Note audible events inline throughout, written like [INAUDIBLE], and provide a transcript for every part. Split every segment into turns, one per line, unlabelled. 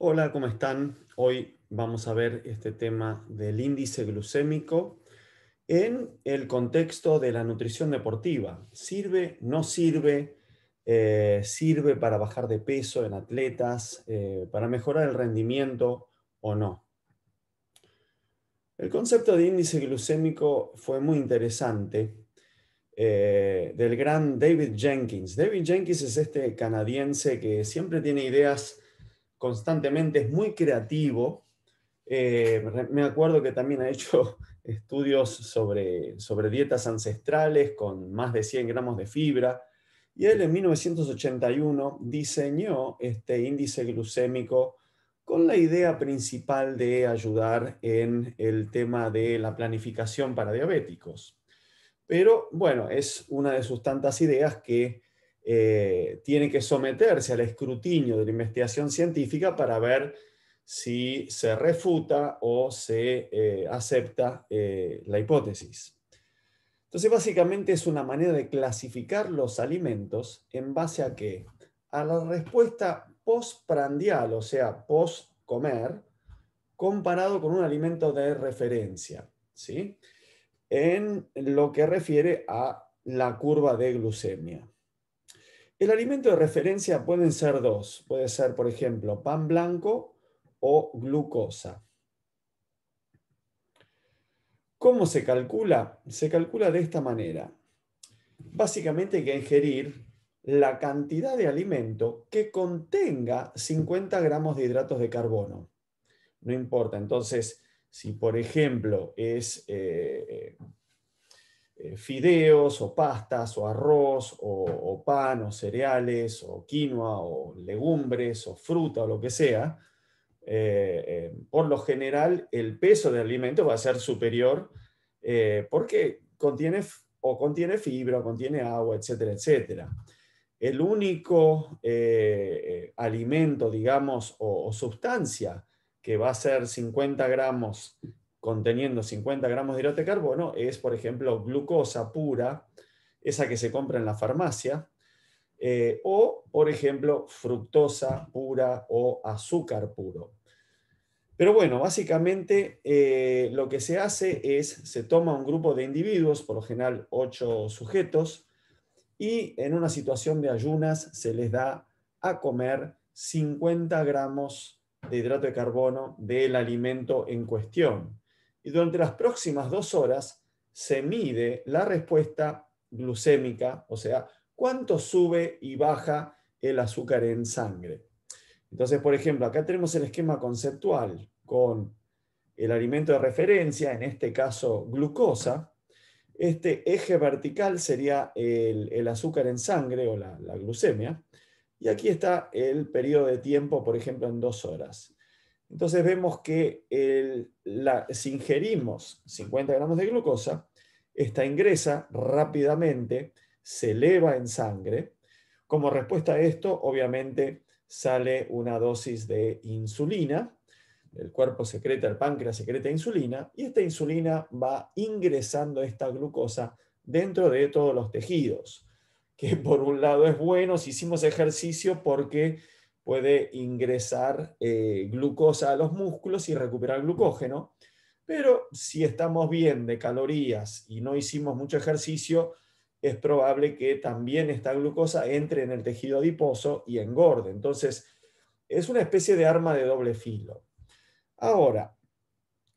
Hola, ¿cómo están? Hoy vamos a ver este tema del índice glucémico en el contexto de la nutrición deportiva. ¿Sirve? ¿No sirve? Eh, ¿Sirve para bajar de peso en atletas? Eh, ¿Para mejorar el rendimiento o no? El concepto de índice glucémico fue muy interesante eh, del gran David Jenkins. David Jenkins es este canadiense que siempre tiene ideas constantemente, es muy creativo. Eh, me acuerdo que también ha hecho [LAUGHS] estudios sobre, sobre dietas ancestrales con más de 100 gramos de fibra. Y él en 1981 diseñó este índice glucémico con la idea principal de ayudar en el tema de la planificación para diabéticos. Pero bueno, es una de sus tantas ideas que eh, tiene que someterse al escrutinio de la investigación científica para ver si se refuta o se eh, acepta eh, la hipótesis. Entonces, básicamente es una manera de clasificar los alimentos en base a qué? A la respuesta postprandial, o sea, post comer, comparado con un alimento de referencia, ¿sí? En lo que refiere a la curva de glucemia. El alimento de referencia pueden ser dos. Puede ser, por ejemplo, pan blanco o glucosa. ¿Cómo se calcula? Se calcula de esta manera. Básicamente hay que ingerir la cantidad de alimento que contenga 50 gramos de hidratos de carbono. No importa. Entonces, si por ejemplo es eh, eh, eh, fideos o pastas o arroz o, pan o cereales o quinoa o legumbres o fruta o lo que sea, eh, eh, por lo general el peso del alimento va a ser superior porque contiene o contiene fibra, contiene agua, etcétera, etcétera el único alimento, digamos, o, o, sustancia que va a ser 50 gramos conteniendo 50 gramos de hidrato de carbono es, por ejemplo, glucosa pura, esa que se compra en la farmacia, eh, o, por ejemplo, fructosa pura o azúcar puro. Pero bueno, básicamente eh, lo que se hace es, se toma un grupo de individuos, por lo general ocho sujetos, y en una situación de ayunas se les da a comer 50 gramos de hidrato de carbono del alimento en cuestión y durante las próximas dos horas se mide la respuesta glucémica, o sea, cuánto sube y baja el azúcar en sangre. Entonces, por ejemplo, acá tenemos el esquema conceptual con el alimento de referencia, en este caso glucosa. Este eje vertical sería el, azúcar en sangre o la glucemia. Y aquí está el periodo de tiempo, por ejemplo, en dos horas. Entonces vemos que la, si ingerimos 50 gramos de glucosa, esta ingresa rápidamente, se eleva en sangre. Como respuesta a esto, obviamente, sale una dosis de insulina. El cuerpo secreta, el páncreas secreta insulina, y esta insulina va ingresando esta glucosa dentro de todos los tejidos, que por un lado es bueno si hicimos ejercicio porque puede ingresar eh, glucosa a los músculos y recuperar glucógeno. Pero si estamos bien de calorías y no hicimos mucho ejercicio, es probable que también esta glucosa entre en el tejido adiposo y engorde. Entonces, es una especie de arma de doble filo. Ahora,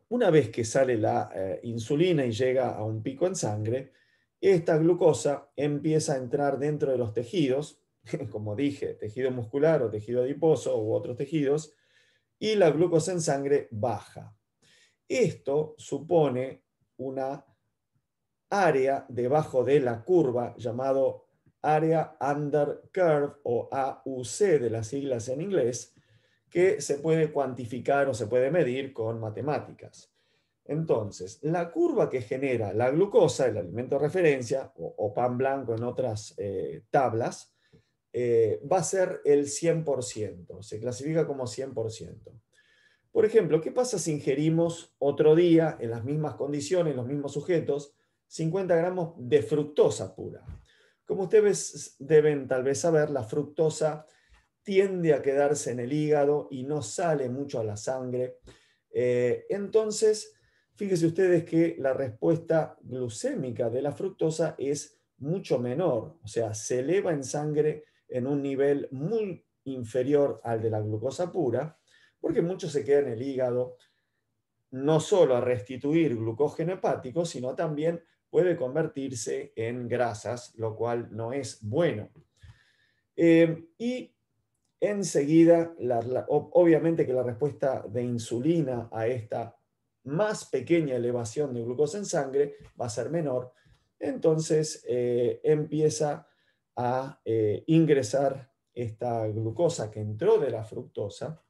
una vez que sale la eh, insulina y llega a un pico en sangre, esta glucosa empieza a entrar dentro de los tejidos [LAUGHS] como dije, tejido muscular o tejido adiposo u otros tejidos, y la glucosa en sangre baja. Esto supone una área debajo de la curva llamado área under curve o AUC de las siglas en inglés, que se puede cuantificar o se puede medir con matemáticas. Entonces, la curva que genera la glucosa, el alimento de referencia, o, pan blanco en otras eh, tablas, eh, va a ser el 100%, se clasifica como 100%. Por ejemplo, ¿qué pasa si ingerimos otro día, en las mismas condiciones, los mismos sujetos, 50 gramos de fructosa pura? Como ustedes deben tal vez saber, la fructosa tiende a quedarse en el hígado y no sale mucho a la sangre. Eh, entonces, fíjense ustedes que la respuesta glucémica de la fructosa es mucho menor, o sea, se eleva en sangre en un nivel muy inferior al de la glucosa pura, porque mucho se queda en el hígado, no solo a restituir glucógeno hepático, sino también puede convertirse en grasas, lo cual no es bueno. Eh, y enseguida, obviamente que la respuesta de insulina a esta más pequeña elevación de glucosa en sangre va a ser menor, entonces eh, empieza a eh, ingresar esta glucosa que entró de la fructosa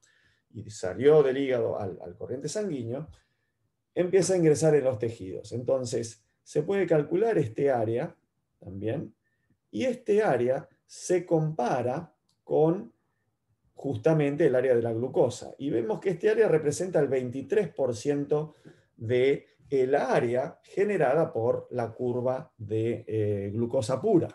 y salió del hígado al, corriente sanguíneo, empieza a ingresar en los tejidos. Entonces, se puede calcular este área también, y este área se compara con justamente el área de la glucosa. Y vemos que este área representa el 23% de el área generada por la curva de eh, glucosa pura.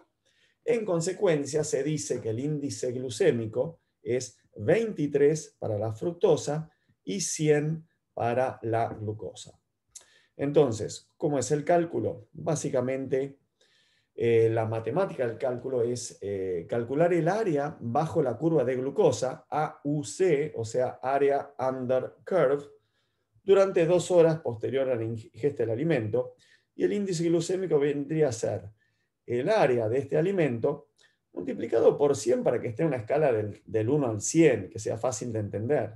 En consecuencia, se dice que el índice glucémico es 23 para la fructosa y 100 para la glucosa. Entonces, ¿cómo es el cálculo? Básicamente, eh, la matemática del cálculo es eh, calcular el área bajo la curva de glucosa, AUC, o sea, área under curve, durante dos horas posterior a la ingesta del alimento, y el índice glucémico vendría a ser el área de este alimento multiplicado por 100 para que esté en una escala del, 1 al 100, que sea fácil de entender.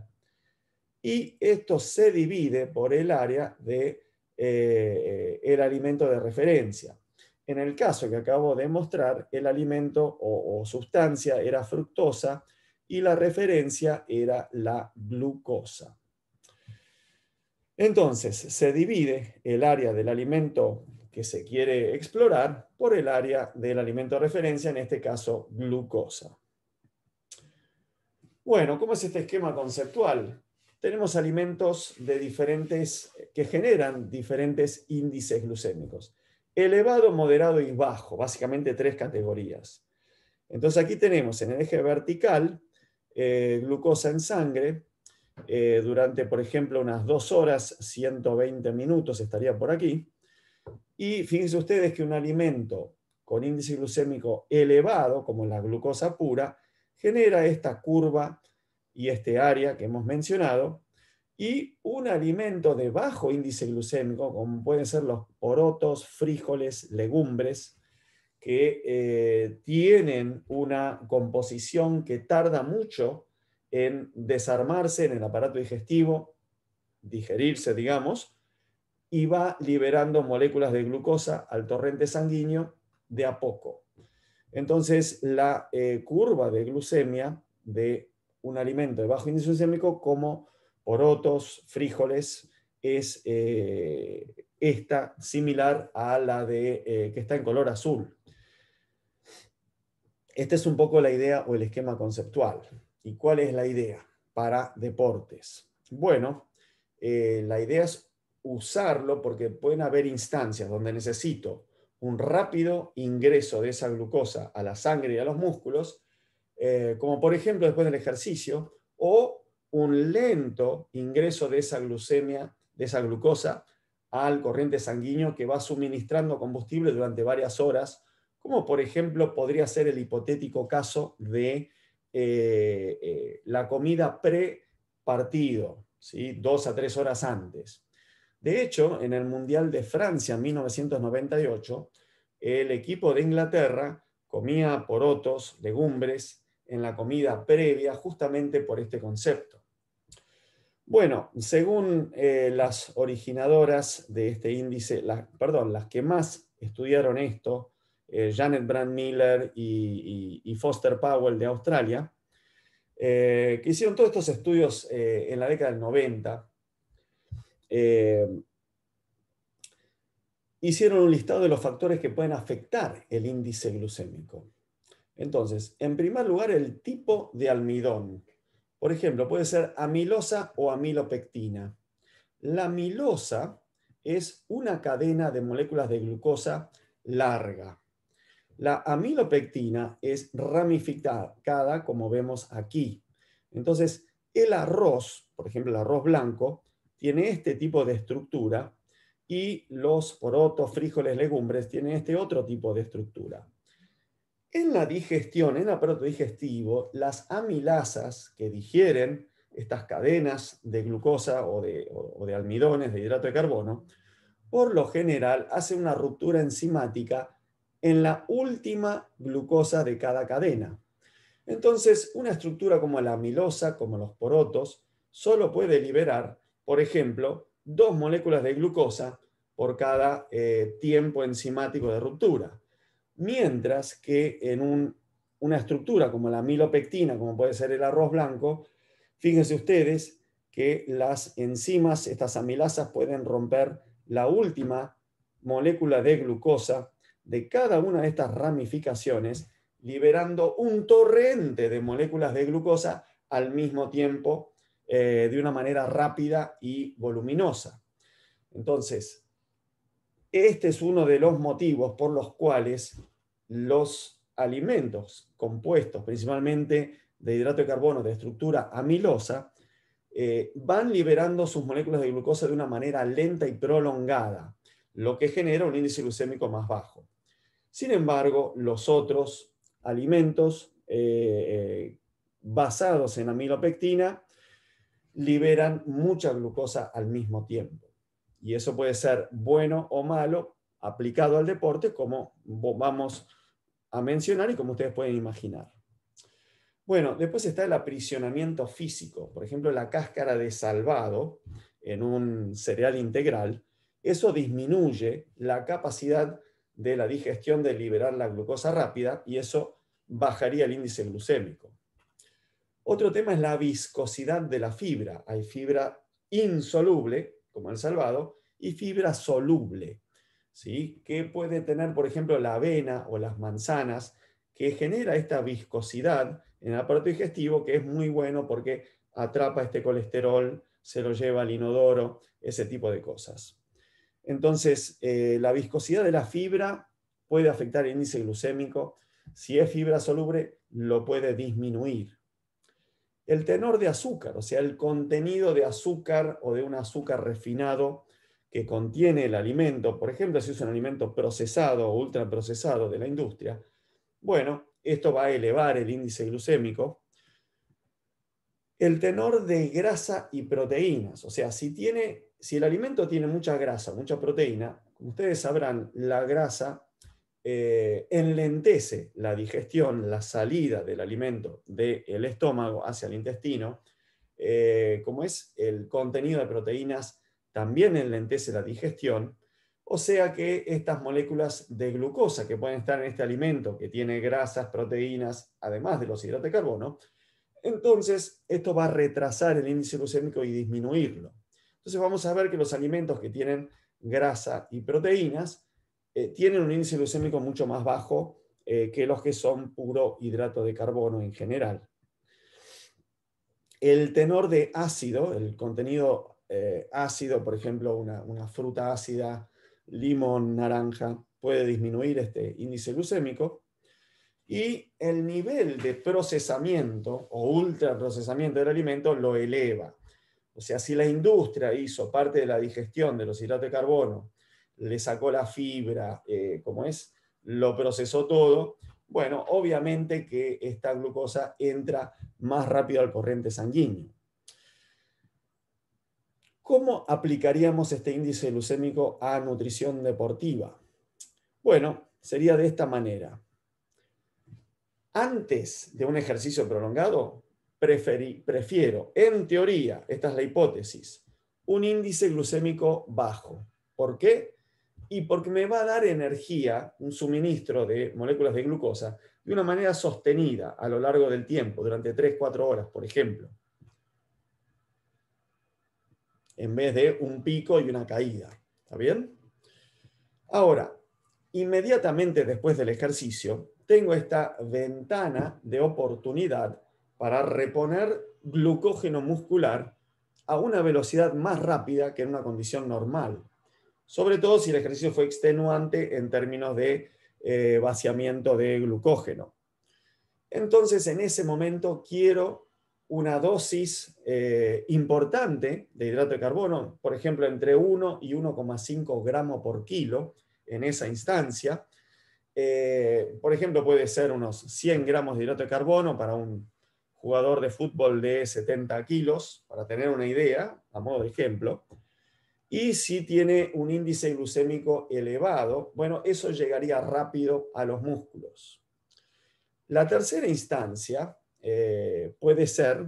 Y esto se divide por el área de eh, el alimento de referencia. En el caso que acabo de mostrar, el alimento o, o, sustancia era fructosa y la referencia era la glucosa. Entonces, se divide el área del alimento que se quiere explorar por el área del alimento de referencia, en este caso glucosa. Bueno, ¿cómo es este esquema conceptual? Tenemos alimentos de diferentes, que generan diferentes índices glucémicos. Elevado, moderado y bajo, básicamente tres categorías. Entonces aquí tenemos en el eje vertical eh, glucosa en sangre, eh, durante, por ejemplo, unas dos horas, 120 minutos estaría por aquí. Y fíjense ustedes que un alimento con índice glucémico elevado, como la glucosa pura, genera esta curva y este área que hemos mencionado. Y un alimento de bajo índice glucémico, como pueden ser los porotos, frijoles, legumbres, que eh, tienen una composición que tarda mucho en desarmarse en el aparato digestivo, digerirse, digamos, y va liberando moléculas de glucosa al torrente sanguíneo de a poco. Entonces, la eh, curva de glucemia de un alimento de bajo índice glucémico como porotos, frijoles, es eh, esta similar a la de, eh, que está en color azul. Esta es un poco la idea o el esquema conceptual. ¿Y cuál es la idea para deportes? Bueno, la idea es usarlo porque pueden haber instancias donde necesito un rápido ingreso de esa glucosa a la sangre y a los músculos, eh, como por ejemplo después del ejercicio, o un lento ingreso de esa glucemia, de esa glucosa al corriente sanguíneo que va suministrando combustible durante varias horas, como por ejemplo podría ser el hipotético caso de eh, eh, la comida pre-partido, ¿sí? dos a tres horas antes. De hecho, en el Mundial de Francia en 1998, el equipo de Inglaterra comía porotos, legumbres en la comida previa justamente por este concepto. Bueno, según eh, las originadoras de este índice, perdón, las que más estudiaron esto, eh, Janet Brand Miller y, Foster Powell de Australia, eh, que hicieron todos estos estudios en la década del 90, eh, hicieron un listado de los factores que pueden afectar el índice glucémico. Entonces, en primer lugar, el tipo de almidón. Por ejemplo, puede ser amilosa o amilopectina. La amilosa es una cadena de moléculas de glucosa larga. La amilopectina es ramificada, como vemos aquí. Entonces, el arroz, por ejemplo, el arroz blanco, tiene este tipo de estructura y los porotos, frijoles, legumbres tienen este otro tipo de estructura. En la digestión, en el aparato digestivo, las amilasas que digieren estas cadenas de glucosa o de, almidones, de hidrato de carbono, por lo general hacen una ruptura enzimática en la última glucosa de cada cadena. Entonces, una estructura como la amilosa, como los porotos, solo puede liberar por ejemplo, dos moléculas de glucosa por cada eh, tiempo enzimático de ruptura. Mientras que en una estructura como la milopectina, como puede ser el arroz blanco, fíjense ustedes que las enzimas, estas amilasas, pueden romper la última molécula de glucosa de cada una de estas ramificaciones, liberando un torrente de moléculas de glucosa al mismo tiempo eh, de una manera rápida y voluminosa. Entonces, este es uno de los motivos por los cuales los alimentos compuestos principalmente de hidrato de carbono de estructura amilosa eh, van liberando sus moléculas de glucosa de una manera lenta y prolongada, lo que genera un índice glucémico más bajo. Sin embargo, los otros alimentos eh, basados en amilopectina liberan mucha glucosa al mismo tiempo. Y eso puede ser bueno o malo aplicado al deporte, como vamos a mencionar y como ustedes pueden imaginar. Bueno, después está el aprisionamiento físico. Por ejemplo, la cáscara de salvado en un cereal integral, eso disminuye la capacidad de la digestión de liberar la glucosa rápida y eso bajaría el índice glucémico. Otro tema es la viscosidad de la fibra. Hay fibra insoluble, como el salvado, y fibra soluble, ¿sí? que puede tener, por ejemplo, la avena o las manzanas, que genera esta viscosidad en el aparato digestivo, que es muy bueno porque atrapa este colesterol, se lo lleva al inodoro, ese tipo de cosas. Entonces, eh, la viscosidad de la fibra puede afectar el índice glucémico. Si es fibra soluble, lo puede disminuir el tenor de azúcar, o sea, el contenido de azúcar o de un azúcar refinado que contiene el alimento. Por ejemplo, si es un alimento procesado o ultraprocesado de la industria, bueno, esto va a elevar el índice glucémico. El tenor de grasa y proteínas, o sea, si, tiene, si el alimento tiene mucha grasa, mucha proteína, como ustedes sabrán, la grasa eh, enlentece la digestión, la salida del alimento del estómago hacia el intestino, eh, como es el contenido de proteínas, también enlentece la digestión, o sea que estas moléculas de glucosa que pueden estar en este alimento, que tiene grasas, proteínas, además de los hidratos de carbono, entonces esto va a retrasar el índice glucémico y disminuirlo. Entonces vamos a ver que los alimentos que tienen grasa y proteínas eh, tienen un índice glucémico mucho más bajo eh, que los que son puro hidrato de carbono en general. El tenor de ácido, el contenido eh, ácido, por ejemplo, una, una, fruta ácida, limón, naranja, puede disminuir este índice glucémico. Y el nivel de procesamiento o ultraprocesamiento del alimento lo eleva. O sea, si la industria hizo parte de la digestión de los hidratos de carbono le sacó la fibra, eh, como es, lo procesó todo. Bueno, obviamente que esta glucosa entra más rápido al corriente sanguíneo. ¿Cómo aplicaríamos este índice glucémico a nutrición deportiva? Bueno, sería de esta manera. Antes de un ejercicio prolongado, prefiero, en teoría, esta es la hipótesis, un índice glucémico bajo. ¿Por qué? y porque me va a dar energía, un suministro de moléculas de glucosa, de una manera sostenida a lo largo del tiempo, durante 3-4 horas, por ejemplo. En vez de un pico y una caída. ¿Está bien? Ahora, inmediatamente después del ejercicio, tengo esta ventana de oportunidad para reponer glucógeno muscular a una velocidad más rápida que en una condición normal sobre todo si el ejercicio fue extenuante en términos de eh, vaciamiento de glucógeno. Entonces, en ese momento quiero una dosis eh, importante de hidrato de carbono, por ejemplo, entre 1 y 1,5 gramos por kilo en esa instancia. Eh, por ejemplo, puede ser unos 100 gramos de hidrato de carbono para un jugador de fútbol de 70 kilos, para tener una idea, a modo de ejemplo. Y si tiene un índice glucémico elevado, bueno, eso llegaría rápido a los músculos. La tercera instancia eh, puede ser,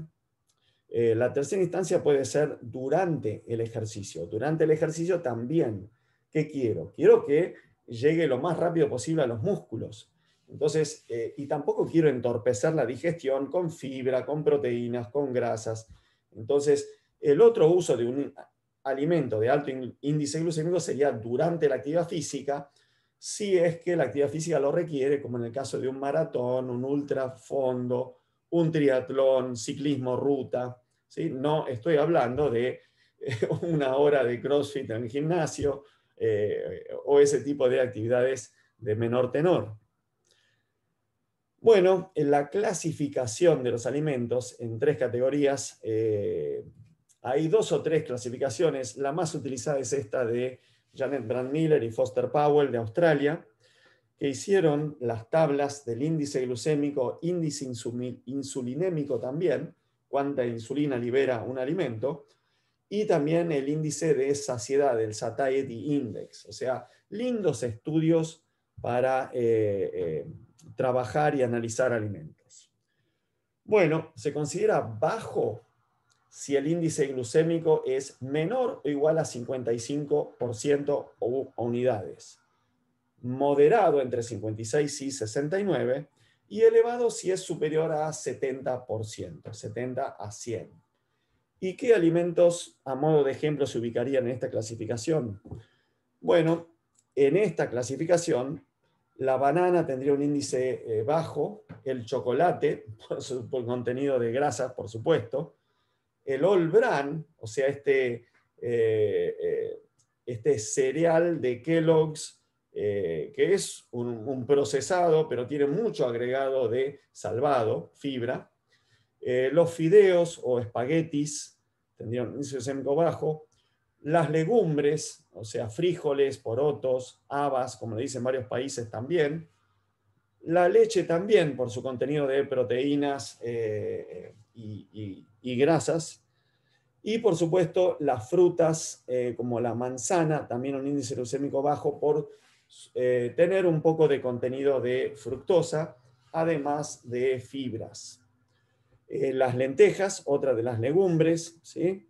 eh, la tercera instancia puede ser durante el ejercicio. Durante el ejercicio también, ¿qué quiero? Quiero que llegue lo más rápido posible a los músculos. Entonces, eh, y tampoco quiero entorpecer la digestión con fibra, con proteínas, con grasas. Entonces, el otro uso de un alimento de alto índice glucémico sería durante la actividad física, si es que la actividad física lo requiere, como en el caso de un maratón, un ultrafondo, un triatlón, ciclismo, ruta. No estoy hablando de eh, [LAUGHS] una hora de CrossFit en el gimnasio eh, o ese tipo de actividades de menor tenor. Bueno, en la clasificación de los alimentos en tres categorías eh, hay dos o tres clasificaciones. La más utilizada es esta de Janet Brandmiller y Foster Powell de Australia, que hicieron las tablas del índice glucémico, índice insulinémico también, cuánta insulina libera un alimento, y también el índice de saciedad, el Satiety Index. O sea, lindos estudios para eh, eh, trabajar y analizar alimentos. Bueno, se considera bajo si el índice glucémico es menor o igual a 55% o unidades. Moderado entre 56 y 69 y elevado si es superior a 70%, 70 a 100. ¿Y qué alimentos, a modo de ejemplo, se ubicarían en esta clasificación? Bueno, en esta clasificación, la banana tendría un índice eh, bajo, el chocolate, [LAUGHS] por, su, contenido de grasas, por supuesto, el All Bran, o sea, este, eh, eh, este cereal de Kellogg's, eh, que es un, procesado, pero tiene mucho agregado de salvado, fibra. los fideos o espaguetis tendrían un índice sémico bajo. Las legumbres, o sea, frijoles, porotos, habas, como le dicen varios países también. La leche también, por su contenido de proteínas y, grasas. Y por supuesto, las frutas eh, como la manzana, también un índice glucémico bajo por eh, tener un poco de contenido de fructosa, además de fibras. Eh, las lentejas, otra de las legumbres, ¿sí?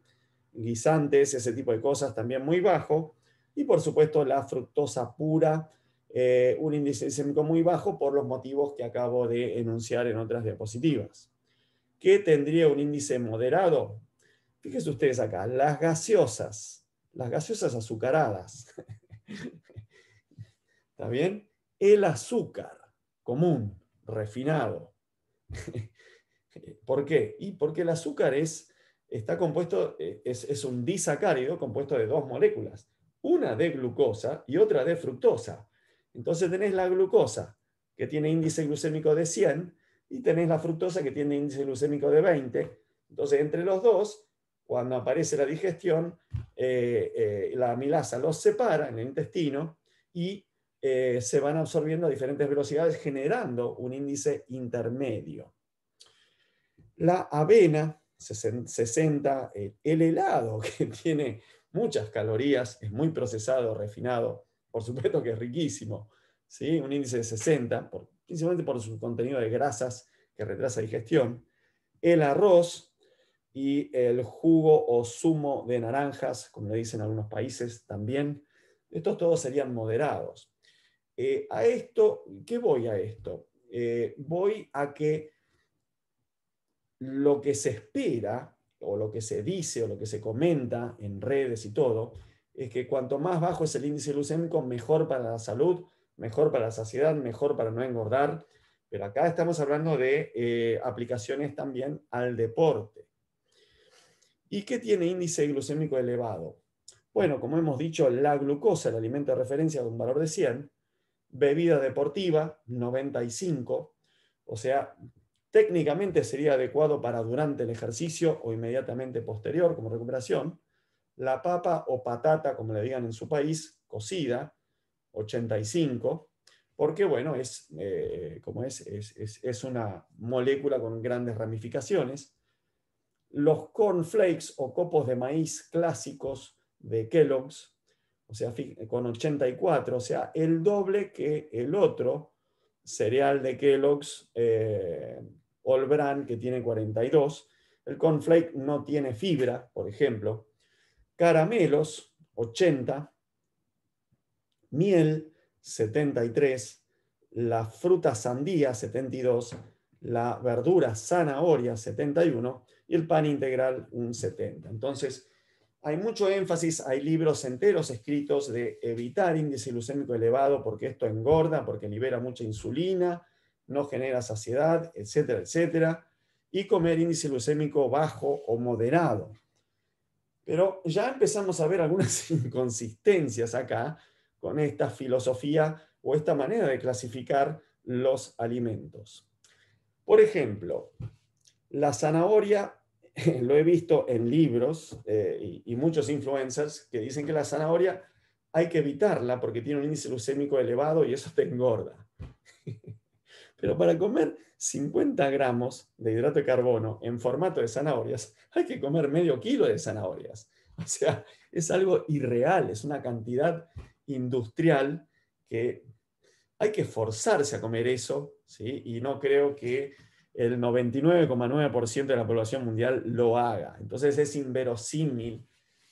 guisantes, ese tipo de cosas también muy bajo. Y por supuesto, la fructosa pura, un índice glucémico muy bajo por los motivos que acabo de enunciar en otras diapositivas. ¿Qué tendría un índice moderado. Fíjense ustedes acá, las gaseosas, las gaseosas azucaradas. [LAUGHS] ¿Está bien? El azúcar común, refinado. [LAUGHS] ¿Por qué? Y porque el azúcar es, está compuesto, eh, es, es un disacárido compuesto de dos moléculas, una de glucosa y otra de fructosa. Entonces tenés la glucosa, que tiene índice glucémico de 100, y tenéis la fructosa que tiene índice glucémico de 20. Entonces, entre los dos, cuando aparece la digestión, eh, eh, la amilasa los separa en el intestino y eh, se van absorbiendo a diferentes velocidades, generando un índice intermedio. La avena, 60, el helado, [LAUGHS] que tiene muchas calorías, es muy procesado, refinado, por supuesto que es riquísimo, ¿sí? un índice de 60, por principalmente por su contenido de grasas que retrasa digestión, el arroz y el jugo o zumo de naranjas, como le dicen algunos países también, estos todos serían moderados. Eh, a esto, ¿qué voy a esto? Eh, voy a que lo que se espera, o lo que se dice, o lo que se comenta en redes y todo, es que cuanto más bajo es el índice glucémico, mejor para la salud, mejor para la saciedad, mejor para no engordar, pero acá estamos hablando de eh, aplicaciones también al deporte. ¿Y qué tiene índice glucémico elevado? Bueno, como hemos dicho, la glucosa, el alimento de referencia de un valor de 100, bebida deportiva, 95, o sea, técnicamente sería adecuado para durante el ejercicio o inmediatamente posterior como recuperación, la papa o patata, como le digan en su país, cocida, 85, porque bueno, es, eh, como es, es, una molécula con grandes ramificaciones. Los cornflakes o copos de maíz clásicos de Kellogg's, o sea, con 84, o sea, el doble que el otro cereal de Kellogg's, eh, que tiene 42. El cornflake no tiene fibra, por ejemplo. Caramelos, 80 miel, 73, la fruta sandía, 72, la verdura zanahoria, 71, y el pan integral, un 70. Entonces, hay mucho énfasis, hay libros enteros escritos de evitar índice glucémico elevado porque esto engorda, porque libera mucha insulina, no genera saciedad, etcétera, etcétera, y comer índice glucémico bajo o moderado. Pero ya empezamos a ver algunas [LAUGHS] inconsistencias acá, con esta filosofía o esta manera de clasificar los alimentos. Por ejemplo, la zanahoria, [LAUGHS] lo he visto en libros eh, y, y, muchos influencers que dicen que la zanahoria hay que evitarla porque tiene un índice glucémico elevado y eso te engorda. [LAUGHS] Pero para comer 50 gramos de hidrato de carbono en formato de zanahorias, hay que comer medio kilo de zanahorias. O sea, es algo irreal, es una cantidad industrial que hay que forzarse a comer eso, ¿sí? y no creo que el 99,9% de la población mundial lo haga. Entonces es inverosímil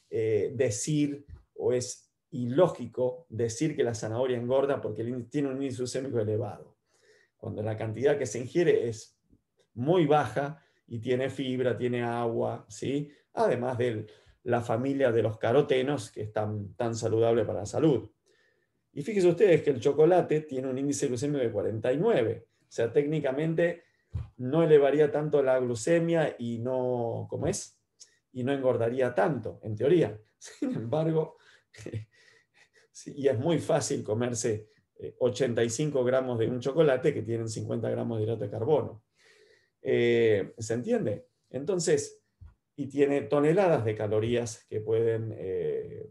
eh, decir o es ilógico decir que la zanahoria engorda porque tiene un índice glucémico elevado, cuando la cantidad que se ingiere es muy baja y tiene fibra, tiene agua, ¿sí? además del la familia de los carotenos, que están tan, saludables saludable para la salud. Y fíjense ustedes que el chocolate tiene un índice glucémico de 49, o sea, técnicamente no elevaría tanto la glucemia y no, es? Y no engordaría tanto, en teoría. [LAUGHS] Sin embargo, [LAUGHS] y es muy fácil comerse 85 eh, gramos de un chocolate que tiene 50 gramos de hidrato de carbono. Eh, ¿Se entiende? Entonces, y tiene toneladas de calorías que pueden eh,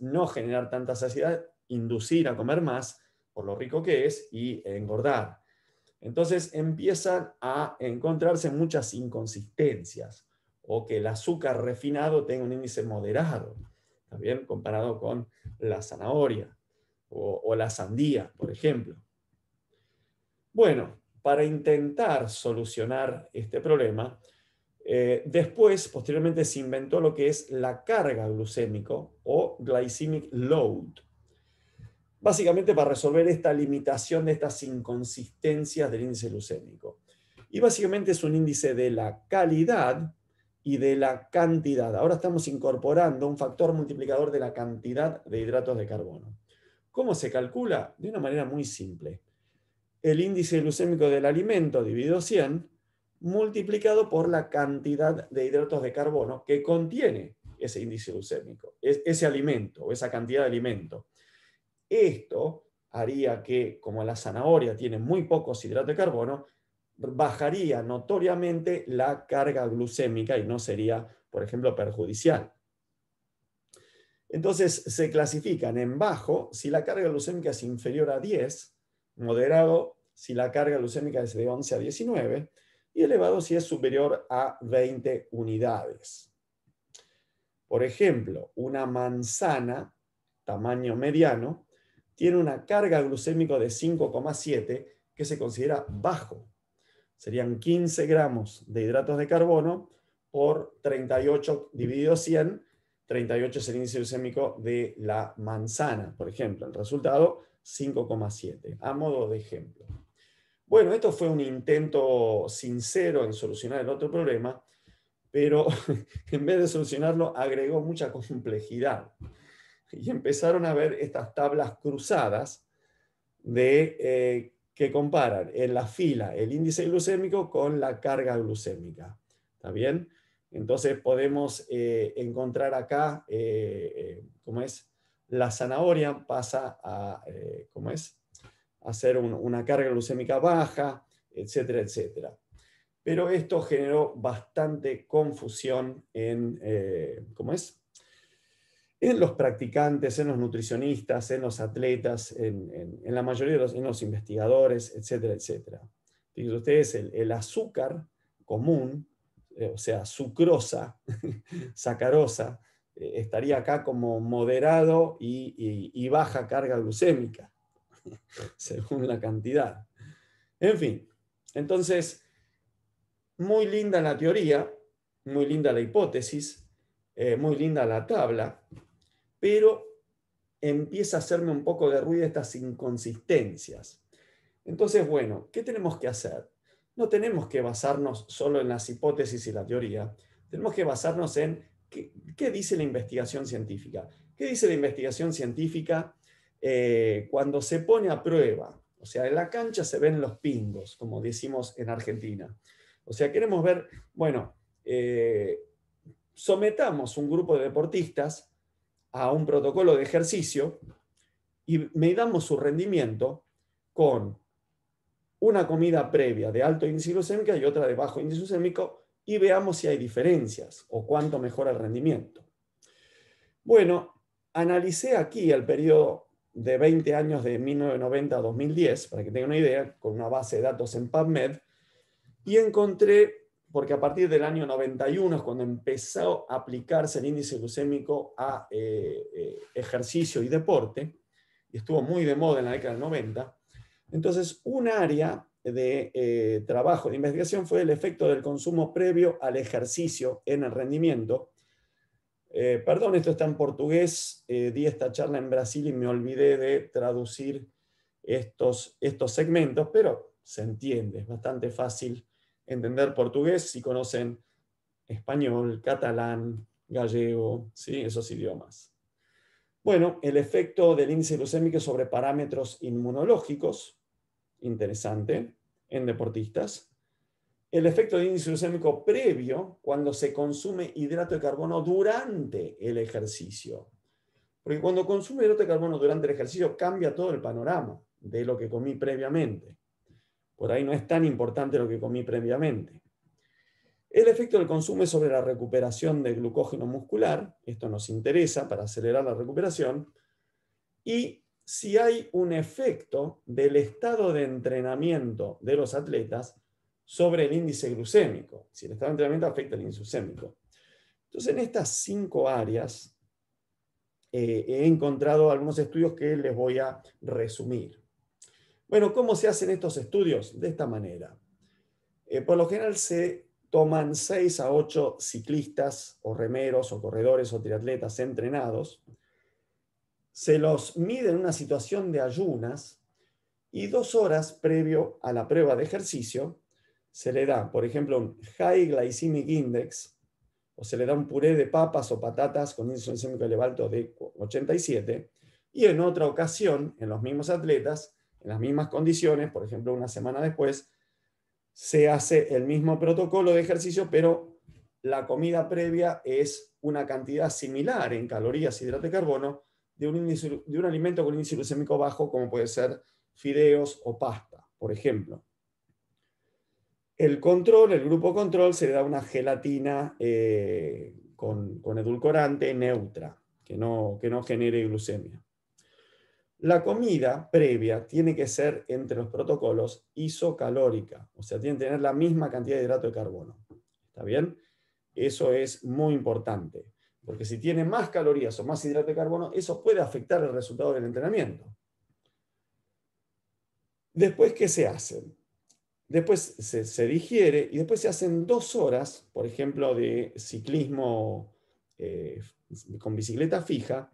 no generar tanta saciedad, inducir a comer más por lo rico que es y engordar. Entonces empiezan a encontrarse muchas inconsistencias o que el azúcar refinado tenga un índice moderado, también comparado con la zanahoria o la sandía, por ejemplo. Bueno, para intentar solucionar este problema, eh, después, posteriormente, se inventó lo que es la carga glucémico o glycemic load, básicamente para resolver esta limitación de estas inconsistencias del índice glucémico. Y básicamente es un índice de la calidad y de la cantidad. Ahora estamos incorporando un factor multiplicador de la cantidad de hidratos de carbono. ¿Cómo se calcula? De una manera muy simple. El índice glucémico del alimento dividido 100 multiplicado por la cantidad de hidratos de carbono que contiene ese índice glucémico, ese alimento, o esa cantidad de alimento. Esto haría que, como la zanahoria tiene muy pocos hidratos de carbono, bajaría notoriamente la carga glucémica y no sería, por ejemplo, perjudicial. Entonces, se clasifican en bajo si la carga glucémica es inferior a 10, moderado si la carga glucémica es de 11 a 19, y elevado si es superior a 20 unidades. Por ejemplo, una manzana, tamaño mediano, tiene una carga glucémica de 5,7 que se considera bajo. Serían 15 gramos de hidratos de carbono por 38 dividido 100, 38 es el índice glucémico de la manzana, por ejemplo. El resultado, 5,7, a modo de ejemplo. Bueno, esto fue un intento sincero en solucionar el otro problema, pero [LAUGHS] en vez de solucionarlo agregó mucha complejidad. Y empezaron a ver estas tablas cruzadas de, eh, que comparan en la fila el índice glucémico con la carga glucémica. ¿Está bien? Entonces podemos eh, encontrar acá, eh, ¿cómo es? La zanahoria pasa a, ¿cómo es? hacer una carga glucémica baja, etcétera, etcétera. Pero esto generó bastante confusión en, eh, ¿cómo es? en los practicantes, en los nutricionistas, en los atletas, en, la mayoría de los, en los, investigadores, etcétera, etcétera. Fíjense ustedes, el, azúcar común, eh, o sea, sucrosa, [LAUGHS] sacarosa, eh, estaría acá como moderado y baja carga glucémica. [LAUGHS] según la cantidad. En fin, entonces, muy linda la teoría, muy linda la hipótesis, eh, muy linda la tabla, pero empieza a hacerme un poco de ruido estas inconsistencias. Entonces, bueno, ¿qué tenemos que hacer? No tenemos que basarnos solo en las hipótesis y la teoría, tenemos que basarnos en qué dice la investigación científica. ¿Qué dice la investigación científica eh, cuando se pone a prueba, o sea, en la cancha se ven los pingos, como decimos en Argentina. O sea, queremos ver, bueno, eh, sometamos un grupo de deportistas a un protocolo de ejercicio y medamos su rendimiento con una comida previa de alto índice glucémico y otra de bajo índice glucémico y veamos si hay diferencias o cuánto mejora el rendimiento. Bueno, analicé aquí el periodo de 20 años de 1990 a 2010, para que tengan una idea, con una base de datos en PubMed, y encontré, porque a partir del año 91 es cuando empezó a aplicarse el índice glucémico a eh, eh, ejercicio y deporte, y estuvo muy de moda en la década del 90, entonces un área de eh, trabajo, de investigación, fue el efecto del consumo previo al ejercicio en el rendimiento, eh, perdón, esto está en portugués, eh, di esta charla en Brasil y me olvidé de traducir estos, segmentos, pero se entiende, es bastante fácil entender portugués si conocen español, catalán, gallego, ¿sí? esos idiomas. Bueno, el efecto del índice glucémico sobre parámetros inmunológicos, interesante, en deportistas el efecto de índice glucémico previo cuando se consume hidrato de carbono durante el ejercicio. Porque cuando consume hidrato de carbono durante el ejercicio cambia todo el panorama de lo que comí previamente. Por ahí no es tan importante lo que comí previamente. El efecto del consumo es sobre la recuperación de glucógeno muscular, esto nos interesa para acelerar la recuperación, y si hay un efecto del estado de entrenamiento de los atletas sobre el índice glucémico. Si el estado de entrenamiento afecta el índice glucémico. Entonces, en estas cinco áreas eh, he encontrado algunos estudios que les voy a resumir. Bueno, ¿cómo se hacen estos estudios? De esta manera. Eh, por lo general se toman 6 a 8 ciclistas o remeros o corredores o triatletas entrenados, se los miden en una situación de ayunas y dos horas previo a la prueba de ejercicio se le da, por ejemplo, un High Glycemic Index, o se le da un puré de papas o patatas con índice glucémico elevado de 87, y en otra ocasión, en los mismos atletas, en las mismas condiciones, por ejemplo, una semana después, se hace el mismo protocolo de ejercicio, pero la comida previa es una cantidad similar en calorías, hidrato de carbono, de un, de un alimento con índice glucémico bajo, como puede ser fideos o pasta, por ejemplo. El control, el grupo control, se le da una gelatina eh, con, edulcorante neutra, que no, que no genere glucemia. La comida previa tiene que ser, entre los protocolos, isocalórica, o sea, tiene que tener la misma cantidad de hidrato de carbono. ¿Está bien? Eso es muy importante, porque si tiene más calorías o más hidrato de carbono, eso puede afectar el resultado del entrenamiento. Después, ¿qué se hace? después se, digiere y después se hacen dos horas, por ejemplo, de ciclismo eh, con bicicleta fija,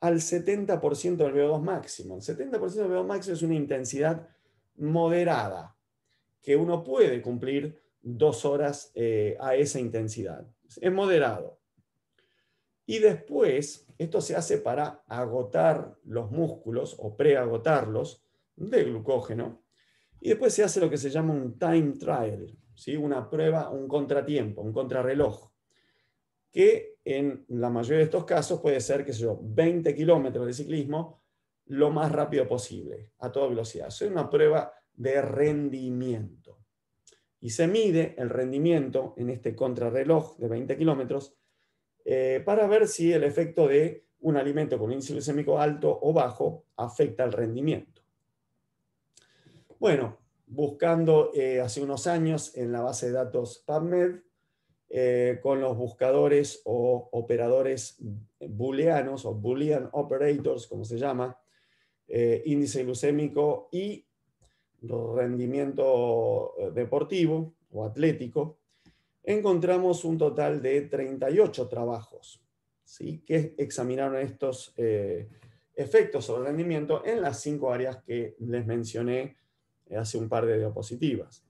al 70% del VO2 máximo. El 70% del VO2 máximo es una intensidad moderada, que uno puede cumplir dos horas eh, a esa intensidad. Es moderado. Y después, esto se hace para agotar los músculos o preagotarlos de glucógeno y después se hace lo que se llama un time trial, ¿sí? una prueba, un contratiempo, un contrarreloj, que en la mayoría de estos casos puede ser, qué sé yo, 20 kilómetros de ciclismo lo más rápido posible, a toda velocidad. Es una prueba de rendimiento. Y se mide el rendimiento en este contrarreloj de 20 kilómetros eh, para ver si el efecto de un alimento con índice glicémico alto o bajo afecta el rendimiento. Bueno, buscando eh, hace unos años en la base de datos PubMed eh, con los buscadores o operadores booleanos o boolean operators, como se llama, eh, índice glucémico y rendimiento deportivo o atlético, encontramos un total de 38 trabajos que examinaron estos efectos sobre rendimiento en las cinco áreas que les mencioné eh, hace un par de diapositivas.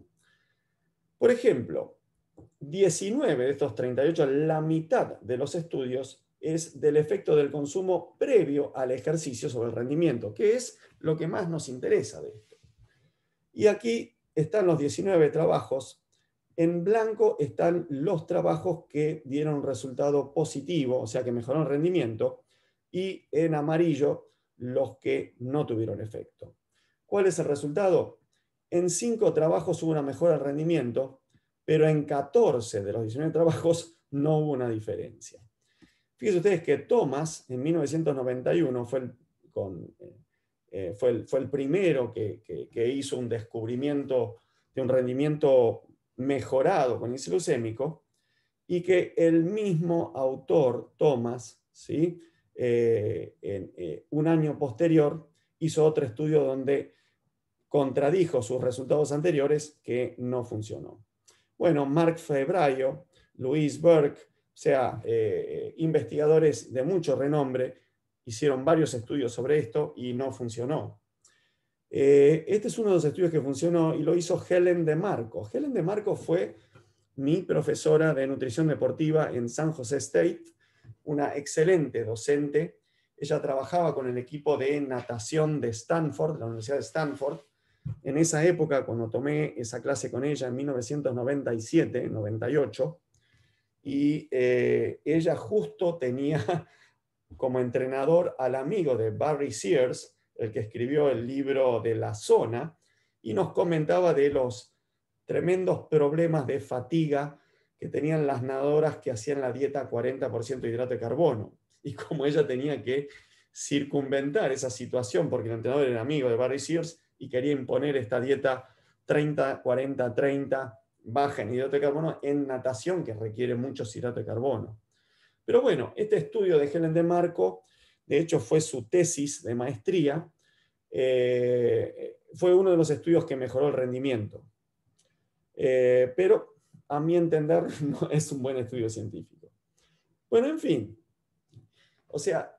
Por ejemplo, 19 de estos 38, la mitad de los estudios es del efecto del consumo previo al ejercicio sobre el rendimiento, que es lo que más nos interesa de esto. Y aquí están los 19 trabajos. En blanco están los trabajos que dieron resultado positivo, o sea, que mejoraron el rendimiento, y en amarillo los que no tuvieron efecto. ¿Cuál es el resultado? en cinco trabajos hubo una mejora de rendimiento, pero en 14 de los 19 trabajos no hubo una diferencia. Fíjense ustedes que Thomas, en 1991, eh, eh, fue el, fue el, primero que, hizo un descubrimiento de un rendimiento mejorado con índice y que el mismo autor, Thomas, ¿sí? Eh, en, un año posterior, hizo otro estudio donde contradijo sus resultados anteriores que no funcionó. Bueno, Mark Febraio, Luis Burke, o sea, eh, investigadores de mucho renombre, hicieron varios estudios sobre esto y no funcionó. Eh, este es uno de los estudios que funcionó y lo hizo Helen de Marco. Helen de Marco fue mi profesora de nutrición deportiva en San José State, una excelente docente. Ella trabajaba con el equipo de natación de Stanford, la Universidad de Stanford, en esa época, cuando tomé esa clase con ella en 1997, 98, y eh, ella justo tenía [LAUGHS] como entrenador al amigo de Barry Sears, el que escribió el libro de la zona, y nos comentaba de los tremendos problemas de fatiga que tenían las nadadoras que hacían la dieta 40% hidrato de carbono, y cómo ella tenía que circunventar esa situación, porque el entrenador era amigo de Barry Sears, y quería imponer esta dieta 30, 40, 30 baja en hidrato de carbono en natación que requiere mucho hidrato de carbono. Pero bueno, este estudio de Helen de Marco, de hecho fue su tesis de maestría, eh, fue uno de los estudios que mejoró el rendimiento. Eh, pero a mi entender [LAUGHS] no es un buen estudio científico. Bueno, en fin, o sea,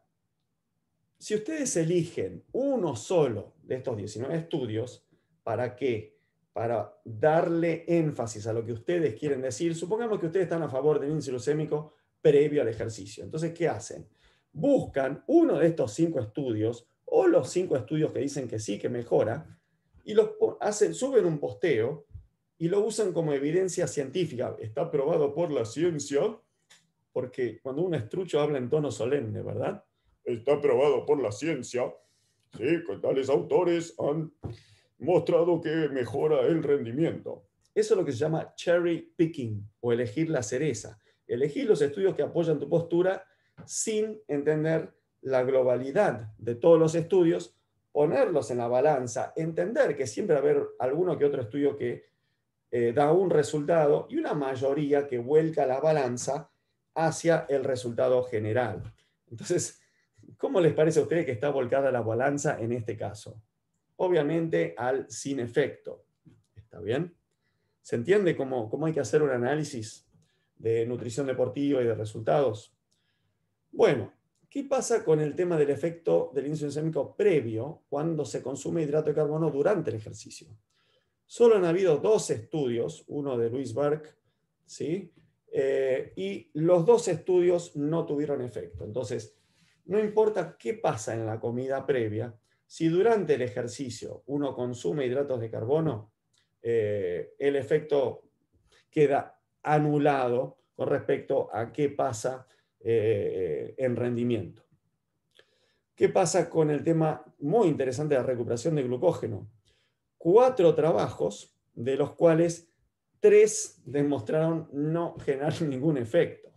si ustedes eligen uno solo de estos 19 estudios, ¿para qué? Para darle énfasis a lo que ustedes quieren decir. Supongamos que ustedes están a favor del índice glucémico previo al ejercicio. Entonces, ¿qué hacen? Buscan uno de estos cinco estudios o los cinco estudios que dicen que sí, que mejora, y los hacen, suben un posteo y lo usan como evidencia científica. Está probado por la ciencia, porque cuando un estrucho habla en tono solemne, ¿verdad? Está probado por la ciencia. ¿sí? tales autores han mostrado que mejora el rendimiento. Eso es lo que se llama cherry picking o elegir la cereza. Elegir los estudios que apoyan tu postura sin entender la globalidad de todos los estudios, ponerlos en la balanza, entender que siempre va a haber alguno que otro estudio que eh, da un resultado y una mayoría que vuelca la balanza hacia el resultado general. Entonces, ¿Cómo les parece a ustedes que está volcada la balanza en este caso? Obviamente al sin efecto. ¿Está bien? ¿Se entiende cómo, cómo hay que hacer un análisis de nutrición deportiva y de resultados? Bueno, ¿Qué pasa con el tema del efecto del índice insémico previo cuando se consume hidrato de carbono durante el ejercicio? Solo han habido dos estudios, uno de Luis Burke, ¿sí? Eh, y los dos estudios no tuvieron efecto. Entonces, no importa qué pasa en la comida previa, si durante el ejercicio uno consume hidratos de carbono, eh, el efecto queda anulado con respecto a qué pasa eh, en rendimiento. ¿Qué pasa con el tema muy interesante de la recuperación de glucógeno? Cuatro trabajos, de los cuales tres demostraron no generar [LAUGHS] ningún efecto.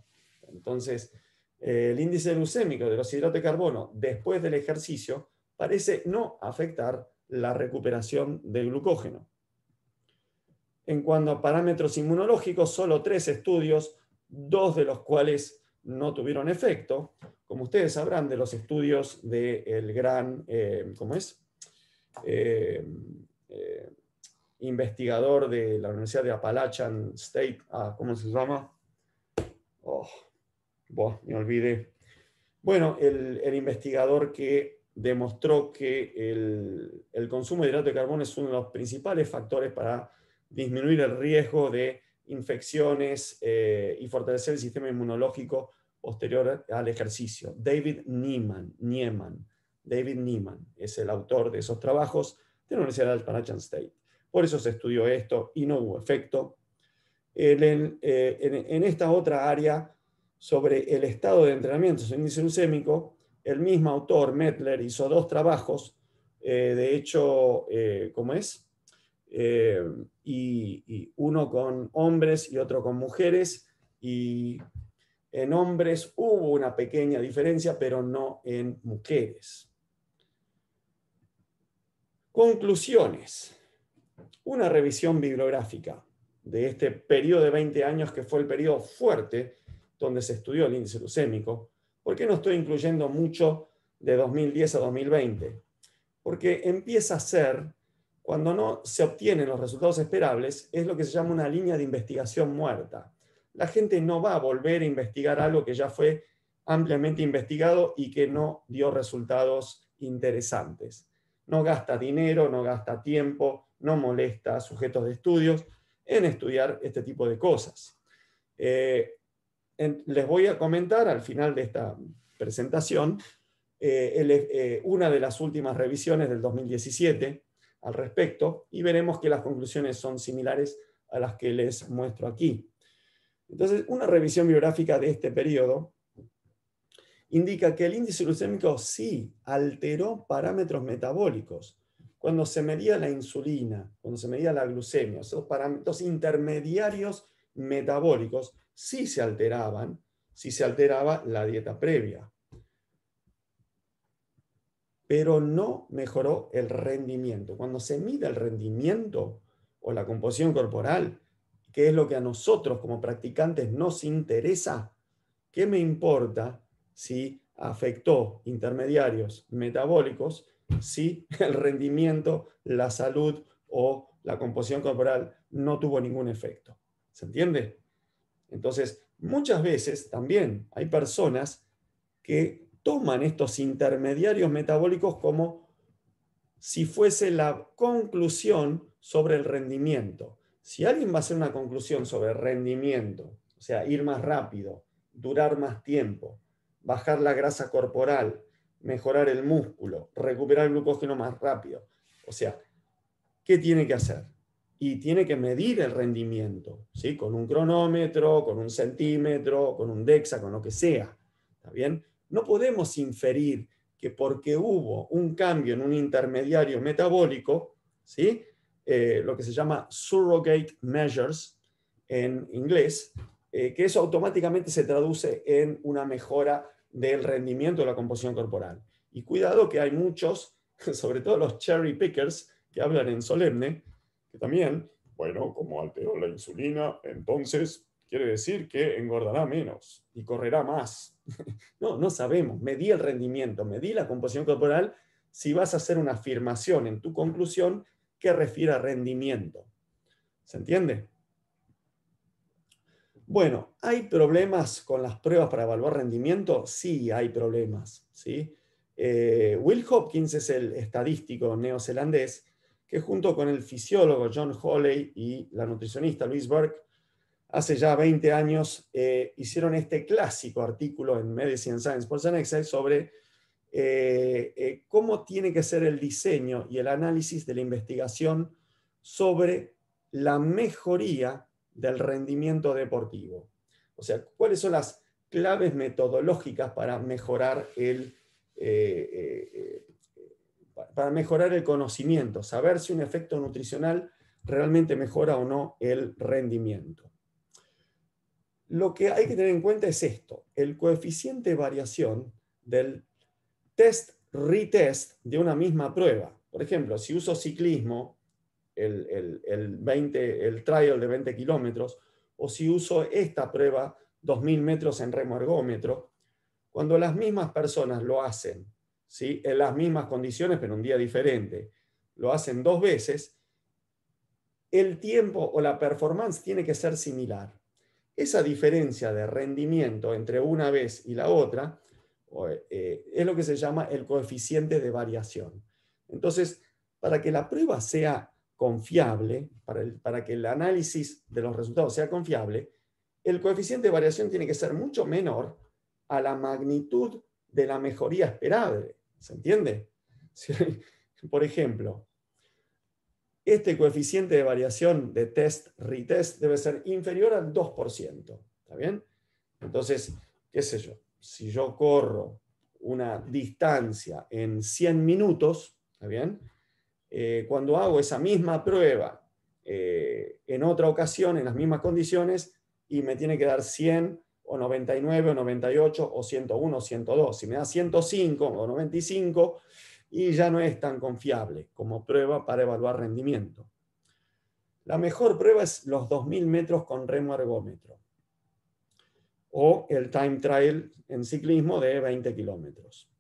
Entonces, eh, el índice glucémico de los hidratos de carbono después del ejercicio parece no afectar la recuperación del glucógeno. En cuanto a parámetros inmunológicos, solo tres estudios, dos de los cuales no tuvieron efecto. Como ustedes sabrán de los estudios del gran, eh, ¿cómo es? Eh, investigador de la Universidad de Appalachian State, ah, ¿cómo se llama? Oh me olvidé. Bueno, el, investigador que demostró que el, consumo de hidrato de carbono es uno de los principales factores para disminuir el riesgo de infecciones eh, y fortalecer el sistema inmunológico posterior al ejercicio. David Nieman, Nieman, David Nieman es el autor de esos trabajos de la Universidad de Appalachian State. Por eso se estudió esto y no hubo efecto. en eh, esta otra área sobre el estado de entrenamiento índice glucémico, el mismo autor, Mettler, hizo dos trabajos, eh, de hecho, Como eh, ¿cómo es? Eh, y, uno con hombres y otro con mujeres, y en hombres hubo una pequeña diferencia, pero no en mujeres. Conclusiones. Una revisión bibliográfica de este periodo de 20 años que fue el periodo fuerte donde se estudió el índice glucémico. ¿Por qué no estoy incluyendo mucho de 2010 a 2020? Porque empieza a ser, cuando no se obtienen los resultados esperables, es lo que se llama una línea de investigación muerta. La gente no va a volver a investigar algo que ya fue ampliamente investigado y que no dio resultados interesantes. No gasta dinero, no gasta tiempo, no molesta a sujetos de estudios en estudiar este tipo de cosas. Eh, les voy a comentar al final de esta presentación eh, eh, una de las últimas revisiones del 2017 al respecto y veremos que las conclusiones son similares a las que les muestro aquí. Entonces, una revisión biográfica de este periodo indica que el índice glucémico sí alteró parámetros metabólicos. Cuando se medía la insulina, cuando se medía la glucemia, esos parámetros intermediarios metabólicos si se alteraban si se alteraba la dieta previa. Pero no mejoró el rendimiento. Cuando se mide el rendimiento o la composición corporal, que es lo que a nosotros como practicantes nos interesa, ¿qué me importa si afectó intermediarios metabólicos, si el rendimiento, la salud o la composición corporal no tuvo ningún efecto? ¿Se entiende? Entonces, muchas veces también hay personas que toman estos intermediarios metabólicos como si fuese la conclusión sobre el rendimiento. Si alguien va a hacer una conclusión sobre rendimiento, o sea, ir más rápido, durar más tiempo, bajar la grasa corporal, mejorar el músculo, recuperar el glucógeno más rápido, o sea, ¿qué tiene que hacer? y tiene que medir el rendimiento, ¿sí? Con un cronómetro, con un centímetro, con un DEXA, con lo que sea, ¿está bien? No podemos inferir que porque hubo un cambio en un intermediario metabólico, ¿sí? Eh, lo que se llama surrogate measures en inglés, eh, que eso automáticamente se traduce en una mejora del rendimiento de la composición corporal. Y cuidado que hay muchos, [LAUGHS] sobre todo los cherry pickers que hablan en solemne, que también, bueno, como alteró la insulina, entonces quiere decir que engordará menos y correrá más. [LAUGHS] No, no sabemos. Medí el rendimiento, medí la composición corporal si vas a hacer una afirmación en tu conclusión que refiere a rendimiento. ¿Se entiende? Bueno, ¿hay problemas con las pruebas para evaluar rendimiento? Sí, hay problemas. ¿sí? Eh, Will Hopkins es el estadístico neozelandés que junto con el fisiólogo John Holley y la nutricionista Louise Burke, hace ya 20 años eh, hicieron este clásico artículo en Medicine Science for and sobre eh, eh, cómo tiene que ser el diseño y el análisis de la investigación sobre la mejoría del rendimiento deportivo. O sea, cuáles son las claves metodológicas para mejorar el, para mejorar el conocimiento, saber si un efecto nutricional realmente mejora o no el rendimiento. Lo que hay que tener en cuenta es esto, el coeficiente de variación del test retest de una misma prueba. Por ejemplo, si uso ciclismo, el, el, 20, el trial de 20 kilómetros, o si uso esta prueba, 2.000 metros en remo cuando las mismas personas lo hacen en las mismas condiciones, pero un día diferente, lo hacen dos veces, el tiempo o la performance tiene que ser similar. Esa diferencia de rendimiento entre una vez y la otra eh, es lo que se llama el coeficiente de variación. Entonces, para que la prueba sea confiable, para, para que el análisis de los resultados sea confiable, el coeficiente de variación tiene que ser mucho menor a la magnitud de la mejoría esperable. ¿Se entiende? [LAUGHS] por ejemplo, este coeficiente de variación de test-retest debe ser inferior al 2%. ¿Está bien? Entonces, qué sé yo, si yo corro una distancia en 100 minutos, ¿está bien? Eh, cuando hago esa misma prueba eh, en otra ocasión, en las mismas condiciones, y me tiene que dar 100 o 99 o 98 o 101 o 102. Si me da 105 o 95 y ya no es tan confiable como prueba para evaluar rendimiento. La mejor prueba es los 2.000 metros con remo ergómetro o el time trial en ciclismo de 20 kilómetros.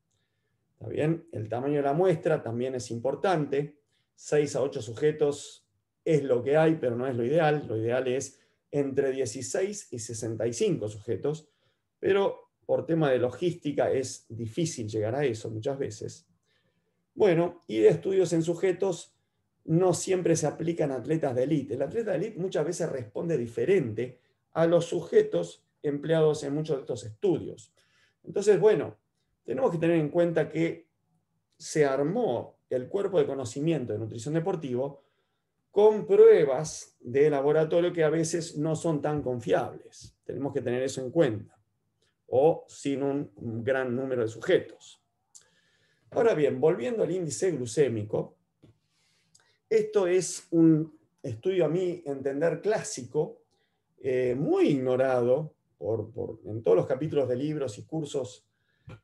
¿Está bien? El tamaño de la muestra también es importante. 6 a 8 sujetos es lo que hay, pero no es lo ideal. Lo ideal es entre 16 y 65 sujetos, pero por tema de logística es difícil llegar a eso muchas veces. Bueno, y de estudios en sujetos no siempre se aplican atletas de élite. El atleta de élite muchas veces responde diferente a los sujetos empleados en muchos de estos estudios. Entonces, bueno, tenemos que tener en cuenta que se armó el cuerpo de conocimiento de nutrición deportiva con pruebas de laboratorio que a veces no son tan confiables. Tenemos que tener eso en cuenta. O sin un gran número de sujetos. Ahora bien, volviendo al índice glucémico, esto es un estudio a mi entender clásico, eh, muy ignorado por, en todos los capítulos de libros y cursos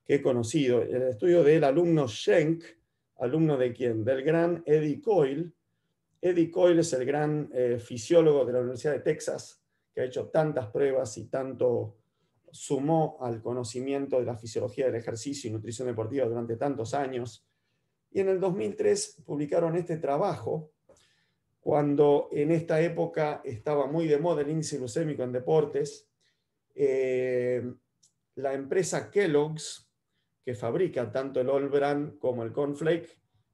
que he conocido. El estudio del alumno Schenck, alumno de quién Del gran Eddie Coyle, Eddie Coyle es el gran eh, fisiólogo de la Universidad de Texas, que ha hecho tantas pruebas y tanto sumó al conocimiento de la fisiología del ejercicio y nutrición deportiva durante tantos años. Y en el 2003 publicaron este trabajo, cuando en esta época estaba muy de moda el índice glucémico en deportes. Eh, la empresa Kellogg's, que fabrica tanto el All Brand como el Cornflake,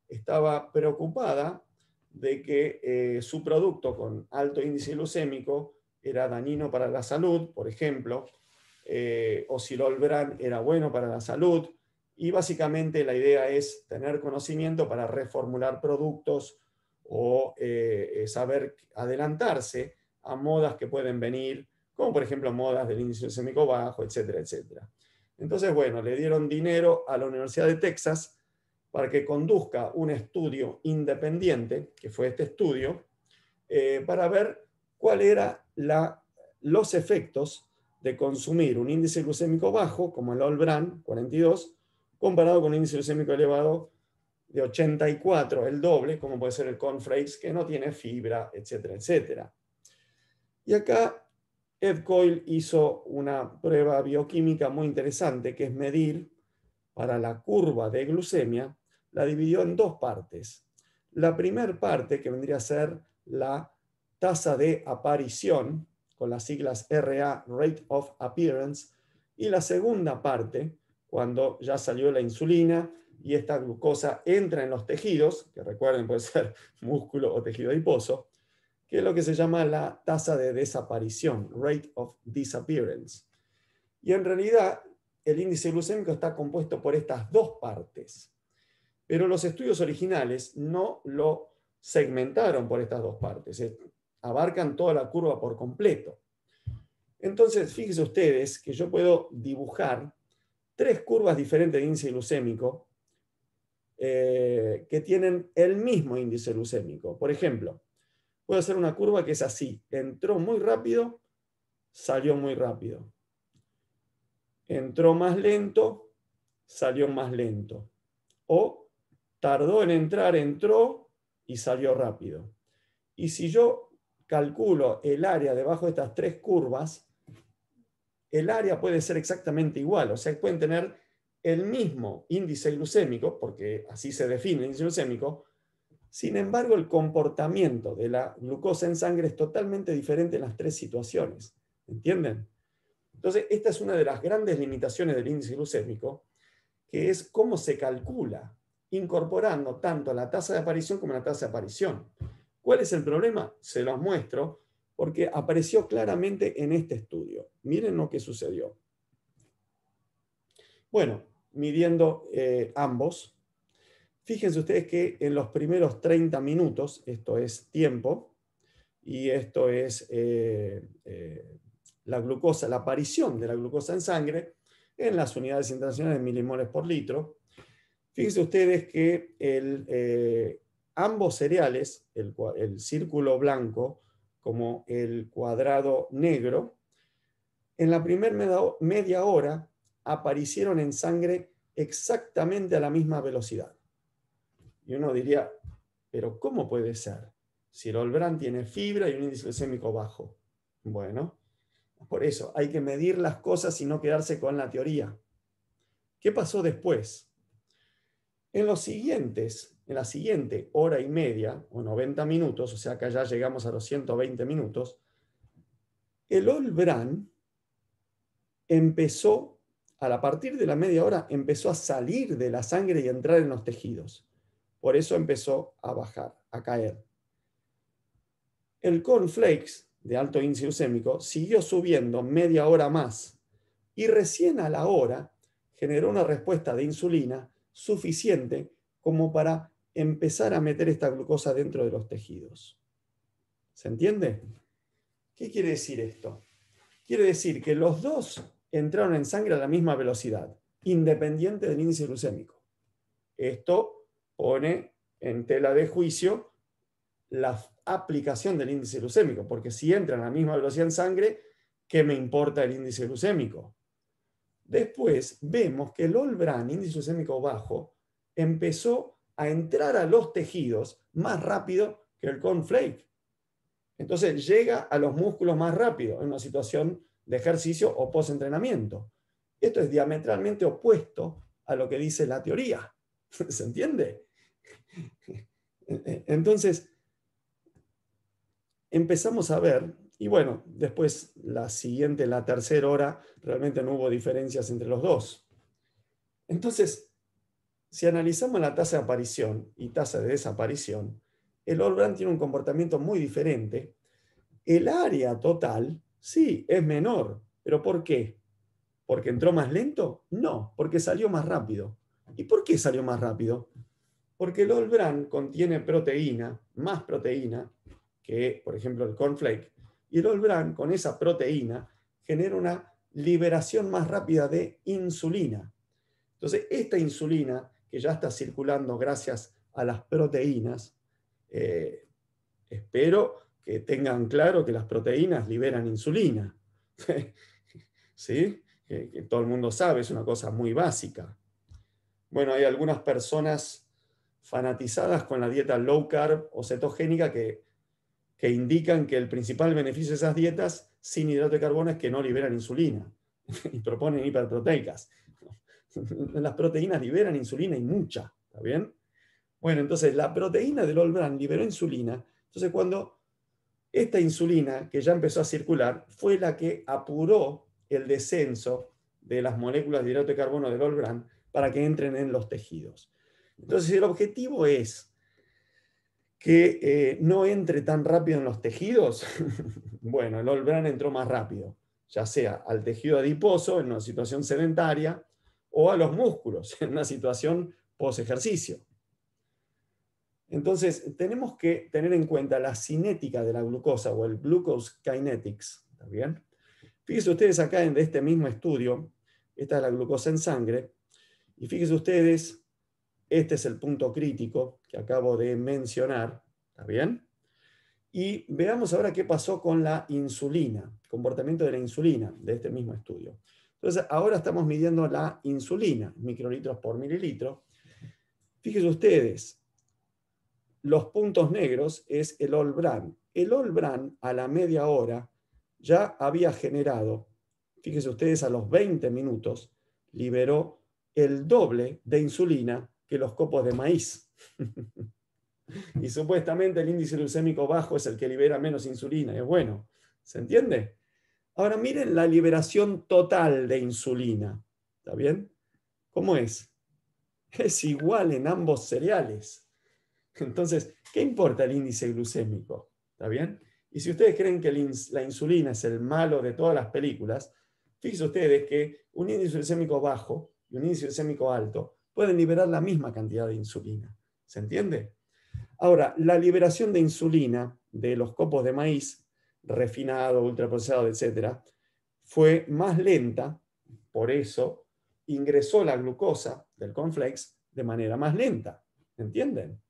estaba preocupada de que eh, su producto con alto índice glucémico era dañino para la salud, por ejemplo, o si eh, Olbran era bueno para la salud. Y básicamente la idea es tener conocimiento para reformular productos o eh, saber adelantarse a modas que pueden venir, como por ejemplo modas del índice glucémico bajo, etcétera, etcétera. Entonces, bueno, le dieron dinero a la Universidad de Texas para que conduzca un estudio independiente, que fue este estudio, eh, para ver cuáles eran los efectos de consumir un índice glucémico bajo, como el Olbran 42, comparado con un índice glucémico elevado de 84, el doble, como puede ser el Conflakes, que no tiene fibra, etcétera, etcétera. Y acá Ed Coyle hizo una prueba bioquímica muy interesante, que es medir para la curva de glucemia la dividió en dos partes. La primera parte, que vendría a ser la tasa de aparición, con las siglas RA, Rate of Appearance, y la segunda parte, cuando ya salió la insulina y esta glucosa entra en los tejidos, que recuerden puede ser [LAUGHS] músculo o tejido adiposo, que es lo que se llama la tasa de desaparición, Rate of Disappearance. Y en realidad el índice glucémico está compuesto por estas dos partes pero los estudios originales no lo segmentaron por estas dos partes, abarcan toda la curva por completo. Entonces, fíjense ustedes que yo puedo dibujar tres curvas diferentes de índice glucémico eh, que tienen el mismo índice glucémico. Por ejemplo, puedo hacer una curva que es así, entró muy rápido, salió muy rápido. Entró más lento, salió más lento. O tardó en entrar, entró y salió rápido. Y si yo calculo el área debajo de estas tres curvas, el área puede ser exactamente igual, o sea, pueden tener el mismo índice glucémico, porque así se define el índice glucémico, sin embargo, el comportamiento de la glucosa en sangre es totalmente diferente en las tres situaciones, ¿entienden? Entonces, esta es una de las grandes limitaciones del índice glucémico, que es cómo se calcula incorporando tanto la tasa de aparición como la tasa de aparición. ¿Cuál es el problema? Se los muestro porque apareció claramente en este estudio. Miren lo que sucedió. Bueno, midiendo eh, ambos, fíjense ustedes que en los primeros 30 minutos, esto es tiempo, y esto es eh, eh, la glucosa, la aparición de la glucosa en sangre, en las unidades internacionales de milimoles por litro, Fíjense ustedes que eh, ambos cereales, el, círculo blanco como el cuadrado negro, en la primera media hora aparecieron en sangre exactamente a la misma velocidad. Y uno diría, pero ¿cómo puede ser? Si el tiene fibra y un índice glucémico bajo. Bueno, por eso hay que medir las cosas y no quedarse con la teoría. ¿Qué pasó después? En los siguientes, en la siguiente hora y media o 90 minutos, o sea que ya llegamos a los 120 minutos, el Olbran empezó, a partir de la media hora, empezó a salir de la sangre y entrar en los tejidos. Por eso empezó a bajar, a caer. El Flakes de alto índice glucémico siguió subiendo media hora más y recién a la hora generó una respuesta de insulina suficiente como para empezar a meter esta glucosa dentro de los tejidos. ¿Se entiende? ¿Qué quiere decir esto? Quiere decir que los dos entraron en sangre a la misma velocidad, independiente del índice glucémico. Esto pone en tela de juicio la aplicación del índice glucémico, porque si entran a la misma velocidad en sangre, ¿qué me importa el índice glucémico? Después vemos que el All Brand, índice glucémico bajo, empezó a entrar a los tejidos más rápido que el Flake. Entonces llega a los músculos más rápido en una situación de ejercicio o post-entrenamiento. Esto es diametralmente opuesto a lo que dice la teoría. [LAUGHS] ¿Se entiende? [LAUGHS] Entonces, empezamos a ver y bueno, después la siguiente, la tercera hora, realmente no hubo diferencias entre los dos. Entonces, si analizamos la tasa de aparición y tasa de desaparición, el Olbran tiene un comportamiento muy diferente. El área total, sí, es menor. ¿Pero por qué? ¿Porque entró más lento? No, porque salió más rápido. ¿Y por qué salió más rápido? Porque el Olbran contiene proteína, más proteína que, por ejemplo, el cornflake, y el Olbran, con esa proteína, genera una liberación más rápida de insulina. Entonces, esta insulina, que ya está circulando gracias a las proteínas, eh, espero que tengan claro que las proteínas liberan insulina. [LAUGHS] ¿Sí? que todo el mundo sabe, es una cosa muy básica. Bueno, hay algunas personas fanatizadas con la dieta low carb o cetogénica que que indican que el principal beneficio de esas dietas sin hidrato de carbono es que no liberan insulina [LAUGHS] y proponen hiperproteicas. [LAUGHS] Las proteínas liberan insulina y mucha, ¿está bien? Bueno, entonces la proteína del Olbran liberó insulina, entonces cuando esta insulina que ya empezó a circular fue la que apuró el descenso de las moléculas de hidrato de carbono del Olbran para que entren en los tejidos. Entonces el objetivo es que eh, no entre tan rápido en los tejidos, [LAUGHS] bueno, el Olbran entró más rápido, ya sea al tejido adiposo en una situación sedentaria o a los músculos [LAUGHS] en una situación post ejercicio. Entonces, tenemos que tener en cuenta la cinética de la glucosa o el glucose kinetics. ¿Está Fíjense ustedes acá de este mismo estudio, esta es la glucosa en sangre, y fíjense ustedes este es el punto crítico que acabo de mencionar. ¿Está bien? Y veamos ahora qué pasó con la insulina, comportamiento de la insulina de este mismo estudio. Entonces, ahora estamos midiendo la insulina, microlitros por mililitro. Fíjense ustedes, los puntos negros es el Olbran. El Olbran a la media hora ya había generado, fíjense ustedes, a los 20 minutos, liberó el doble de insulina que los copos de maíz. [LAUGHS] y supuestamente el índice glucémico bajo es el que libera menos insulina. Es bueno, ¿se entiende? Ahora miren la liberación total de insulina. ¿Está bien? ¿Cómo es? Es igual en ambos cereales. Entonces, ¿qué importa el índice glucémico? ¿Está bien? Y si ustedes creen que la insulina es el malo de todas las películas, fíjense ustedes que un índice glucémico bajo y un índice glucémico alto pueden liberar la misma cantidad de insulina. ¿Se entiende? Ahora, la liberación de insulina de los copos de maíz refinado, ultraprocesado, etc., fue más lenta, por eso ingresó la glucosa del conflex de manera más lenta. ¿Entienden?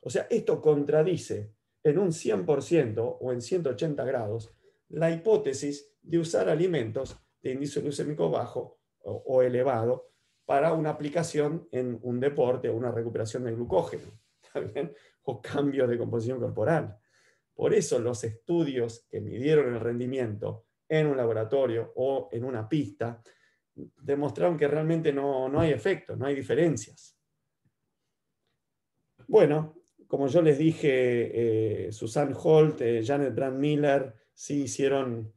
O sea, esto contradice en un 100% o en 180 grados la hipótesis de usar alimentos de índice glucémico bajo o, elevado para una aplicación en un deporte o una recuperación del glucógeno, [LAUGHS] o cambios de composición corporal. Por eso los estudios que midieron el rendimiento en un laboratorio o en una pista demostraron que realmente no, hay efecto, no hay diferencias. Bueno, como yo les dije, eh, Susan Holt, eh, Janet brandt Miller, sí hicieron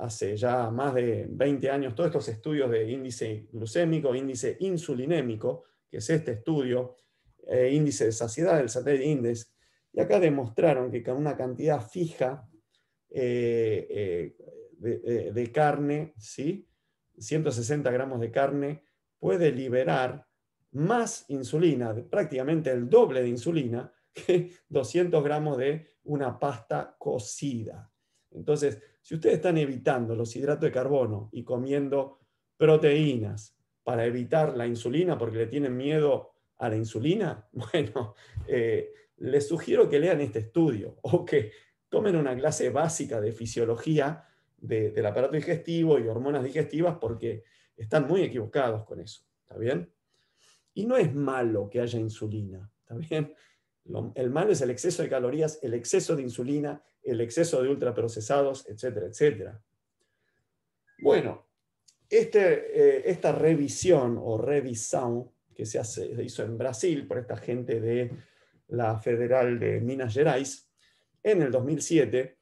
hace ya más de 20 años todos estos estudios de índice glucémico, índice insulinémico, que es este estudio, eh, índice de saciedad, del satélite índice, y acá demostraron que con una cantidad fija eh, eh, de, carne, ¿sí? 160 gramos de carne, puede liberar más insulina, prácticamente el doble de insulina, [LAUGHS] que 200 gramos de una pasta cocida. Entonces, si ustedes están evitando los hidratos de carbono y comiendo proteínas para evitar la insulina porque le tienen miedo a la insulina, [LAUGHS] bueno, eh, les sugiero que lean este estudio [LAUGHS] o que tomen una clase básica de fisiología del aparato digestivo y hormonas digestivas porque están muy equivocados con eso. ¿Está bien? Y no es malo que haya insulina. ¿Está bien? el malo es el exceso de calorías, el exceso de insulina, el exceso de ultraprocesados, etcétera, etcétera. Bueno, este, eh, esta revisión o revisão que se, hace, hizo en Brasil por esta gente de la Federal de Minas Gerais en el 2007,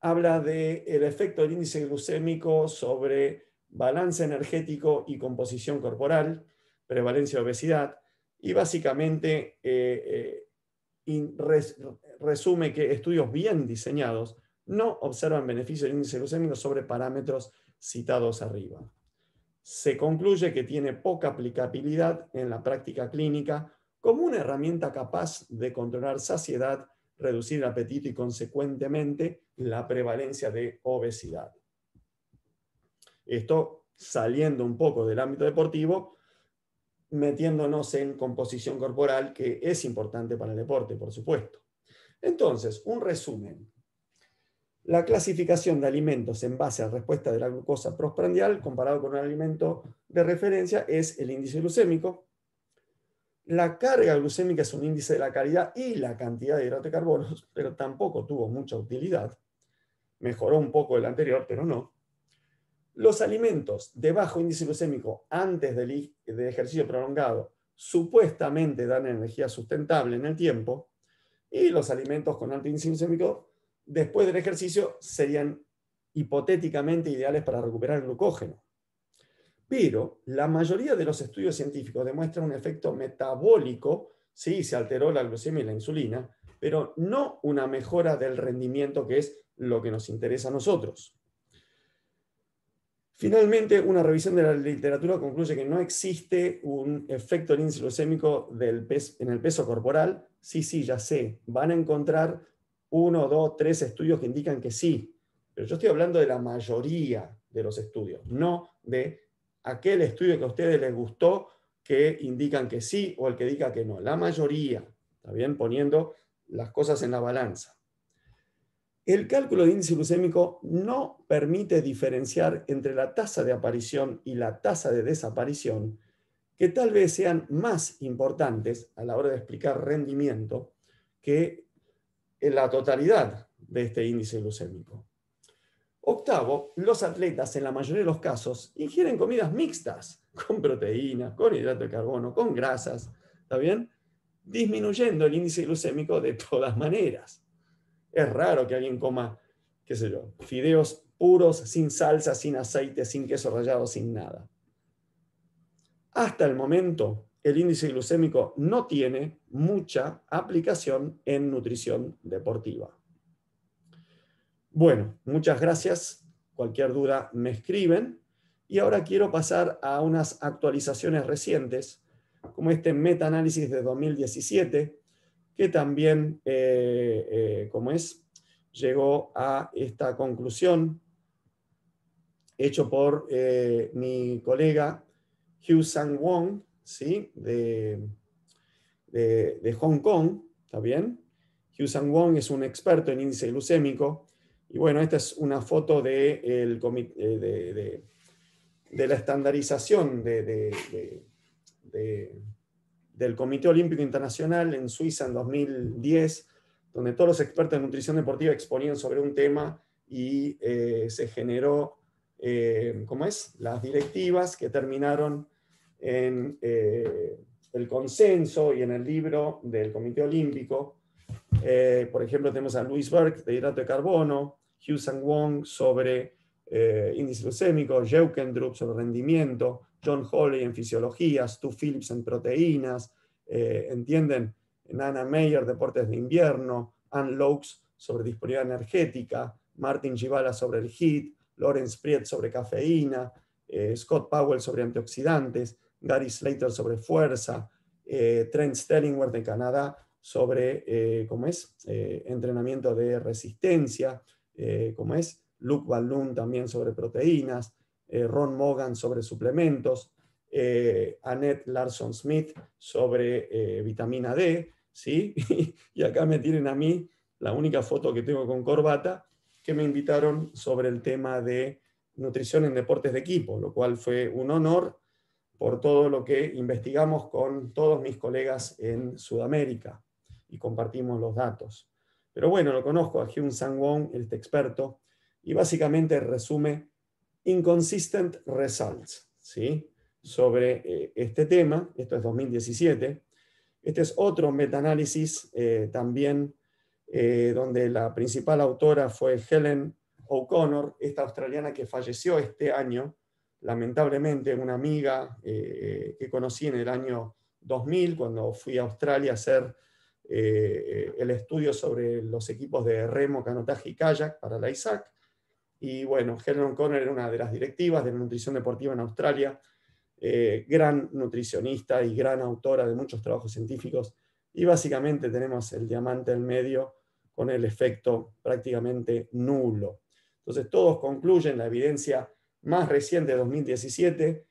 habla del el efecto del índice glucémico sobre balance energético y composición corporal, prevalencia de obesidad, y básicamente eh, eh, y resume que estudios bien diseñados no observan beneficios del índice glucémico sobre parámetros citados arriba. Se concluye que tiene poca aplicabilidad en la práctica clínica como una herramienta capaz de controlar saciedad, reducir el apetito y consecuentemente la prevalencia de obesidad. Esto saliendo un poco del ámbito deportivo metiéndonos en composición corporal, que es importante para el deporte, por supuesto. Entonces, un resumen. La clasificación de alimentos en base a respuesta de la glucosa prosprandial comparado con un alimento de referencia es el índice glucémico. La carga glucémica es un índice de la calidad y la cantidad de hidrocarburos, de pero tampoco tuvo mucha utilidad. Mejoró un poco el anterior, pero no. Los alimentos de bajo índice glucémico antes del, ejercicio prolongado supuestamente dan energía sustentable en el tiempo y los alimentos con alto índice glucémico después del ejercicio serían hipotéticamente ideales para recuperar el glucógeno. Pero la mayoría de los estudios científicos demuestran un efecto metabólico, sí, se alteró la glucemia y la insulina, pero no una mejora del rendimiento que es lo que nos interesa a nosotros. Finalmente, una revisión de la literatura concluye que no existe un efecto del en el peso corporal. Sí, sí, ya sé, van a encontrar uno, dos, tres estudios que indican que sí, pero yo estoy hablando de la mayoría de los estudios, no de aquel estudio que a ustedes les gustó que indican que sí o el que diga que no, la mayoría, está bien poniendo las cosas en la balanza. El cálculo de índice glucémico no permite diferenciar entre la tasa de aparición y la tasa de desaparición, que tal vez sean más importantes a la hora de explicar rendimiento que en la totalidad de este índice glucémico. Octavo, los atletas en la mayoría de los casos ingieren comidas mixtas, con proteínas, con hidrato de carbono, con grasas, ¿está bien? Disminuyendo el índice glucémico de todas maneras. Es raro que alguien coma, qué sé yo, fideos puros, sin salsa, sin aceite, sin queso rallado, sin nada. Hasta el momento, el índice glucémico no tiene mucha aplicación en nutrición deportiva. Bueno, muchas gracias. Cualquier duda me escriben. Y ahora quiero pasar a unas actualizaciones recientes, como este metaanálisis de 2017, que también, eh, eh, como es, llegó a esta conclusión, hecho por eh, mi colega Hugh Sang Wong, ¿sí? de, de, Hong Kong, ¿está Hugh Sang Wong es un experto en índice glucémico, y bueno, esta es una foto de, de la estandarización de, del Comité Olímpico Internacional en Suiza en 2010, donde todos los expertos en nutrición deportiva exponían sobre un tema y eh, se generó, eh, ¿cómo es?, las directivas que terminaron en eh, el consenso y en el libro del Comité Olímpico. por ejemplo, tenemos a Luis Berg de hidrato de carbono, Hugh Sang Wong sobre índice glucémico, Jeukendrup sobre rendimiento, John Hawley en fisiología, Stu Phillips en proteínas, eh, ¿entienden? Nana Meyer, deportes de invierno, Ann Lokes sobre disponibilidad energética, Martin Givala sobre el HIT, Lawrence Priet sobre cafeína, eh, Scott Powell sobre antioxidantes, Gary Slater sobre fuerza, eh, Trent Stellingworth de Canadá sobre, ¿cómo es?, entrenamiento de resistencia, ¿cómo es?, Luke Balloon también sobre proteínas, eh, Ron Morgan sobre suplementos, eh, Annette Larson Smith sobre eh, vitamina D, ¿sí? [LAUGHS] y acá me tienen a mí la única foto que tengo con corbata, que me invitaron sobre el tema de nutrición en deportes de equipo, lo cual fue un honor por todo lo que investigamos con todos mis colegas en Sudamérica y compartimos los datos. Pero bueno, lo conozco a Hyun Sang Won, este experto, y básicamente resume Inconsistent Results, ¿sí? sobre eh, este tema, esto es 2017. Este es otro metaanálisis eh, también, eh, donde la principal autora fue Helen O'Connor, esta australiana que falleció este año, lamentablemente, una amiga eh, que conocí en el año 2000, cuando fui a Australia a hacer el estudio sobre los equipos de remo, canotaje y kayak para la ISAC. Y bueno, Helen O'Connor era una de las directivas de nutrición deportiva en Australia, eh, gran nutricionista y gran autora de muchos trabajos científicos. Y básicamente tenemos el diamante en medio con el efecto prácticamente nulo. Entonces todos concluyen la evidencia más reciente de 2017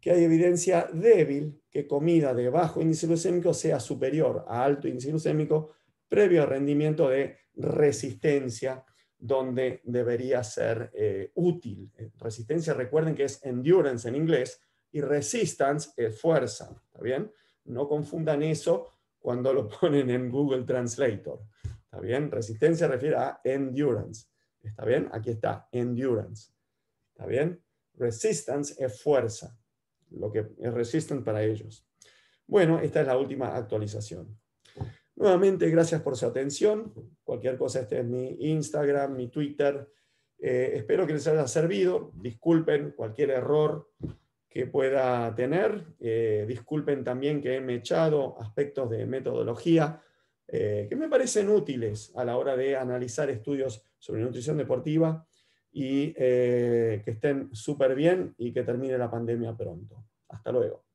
que hay evidencia débil que comida de bajo índice glucémico sea superior a alto índice glucémico previo a rendimiento de resistencia donde debería ser eh, útil. Eh, resistencia, recuerden que es endurance en inglés y resistance es fuerza, ¿está bien? No confundan eso cuando lo [LAUGHS] ponen en Google Translator, ¿está bien? Resistencia refiere a endurance, ¿está bien? Aquí está, endurance, ¿está bien? Resistance es fuerza, lo que es para ellos. Bueno, esta es la última actualización. Nuevamente, gracias por su atención. Cualquier cosa, esté en mi Instagram, mi Twitter. Eh, espero que les haya servido. Disculpen cualquier error que pueda tener. Eh, disculpen también que he echado aspectos de metodología eh, que me parecen útiles a la hora de analizar estudios sobre nutrición deportiva y que estén súper bien y que termine la pandemia pronto. Hasta luego.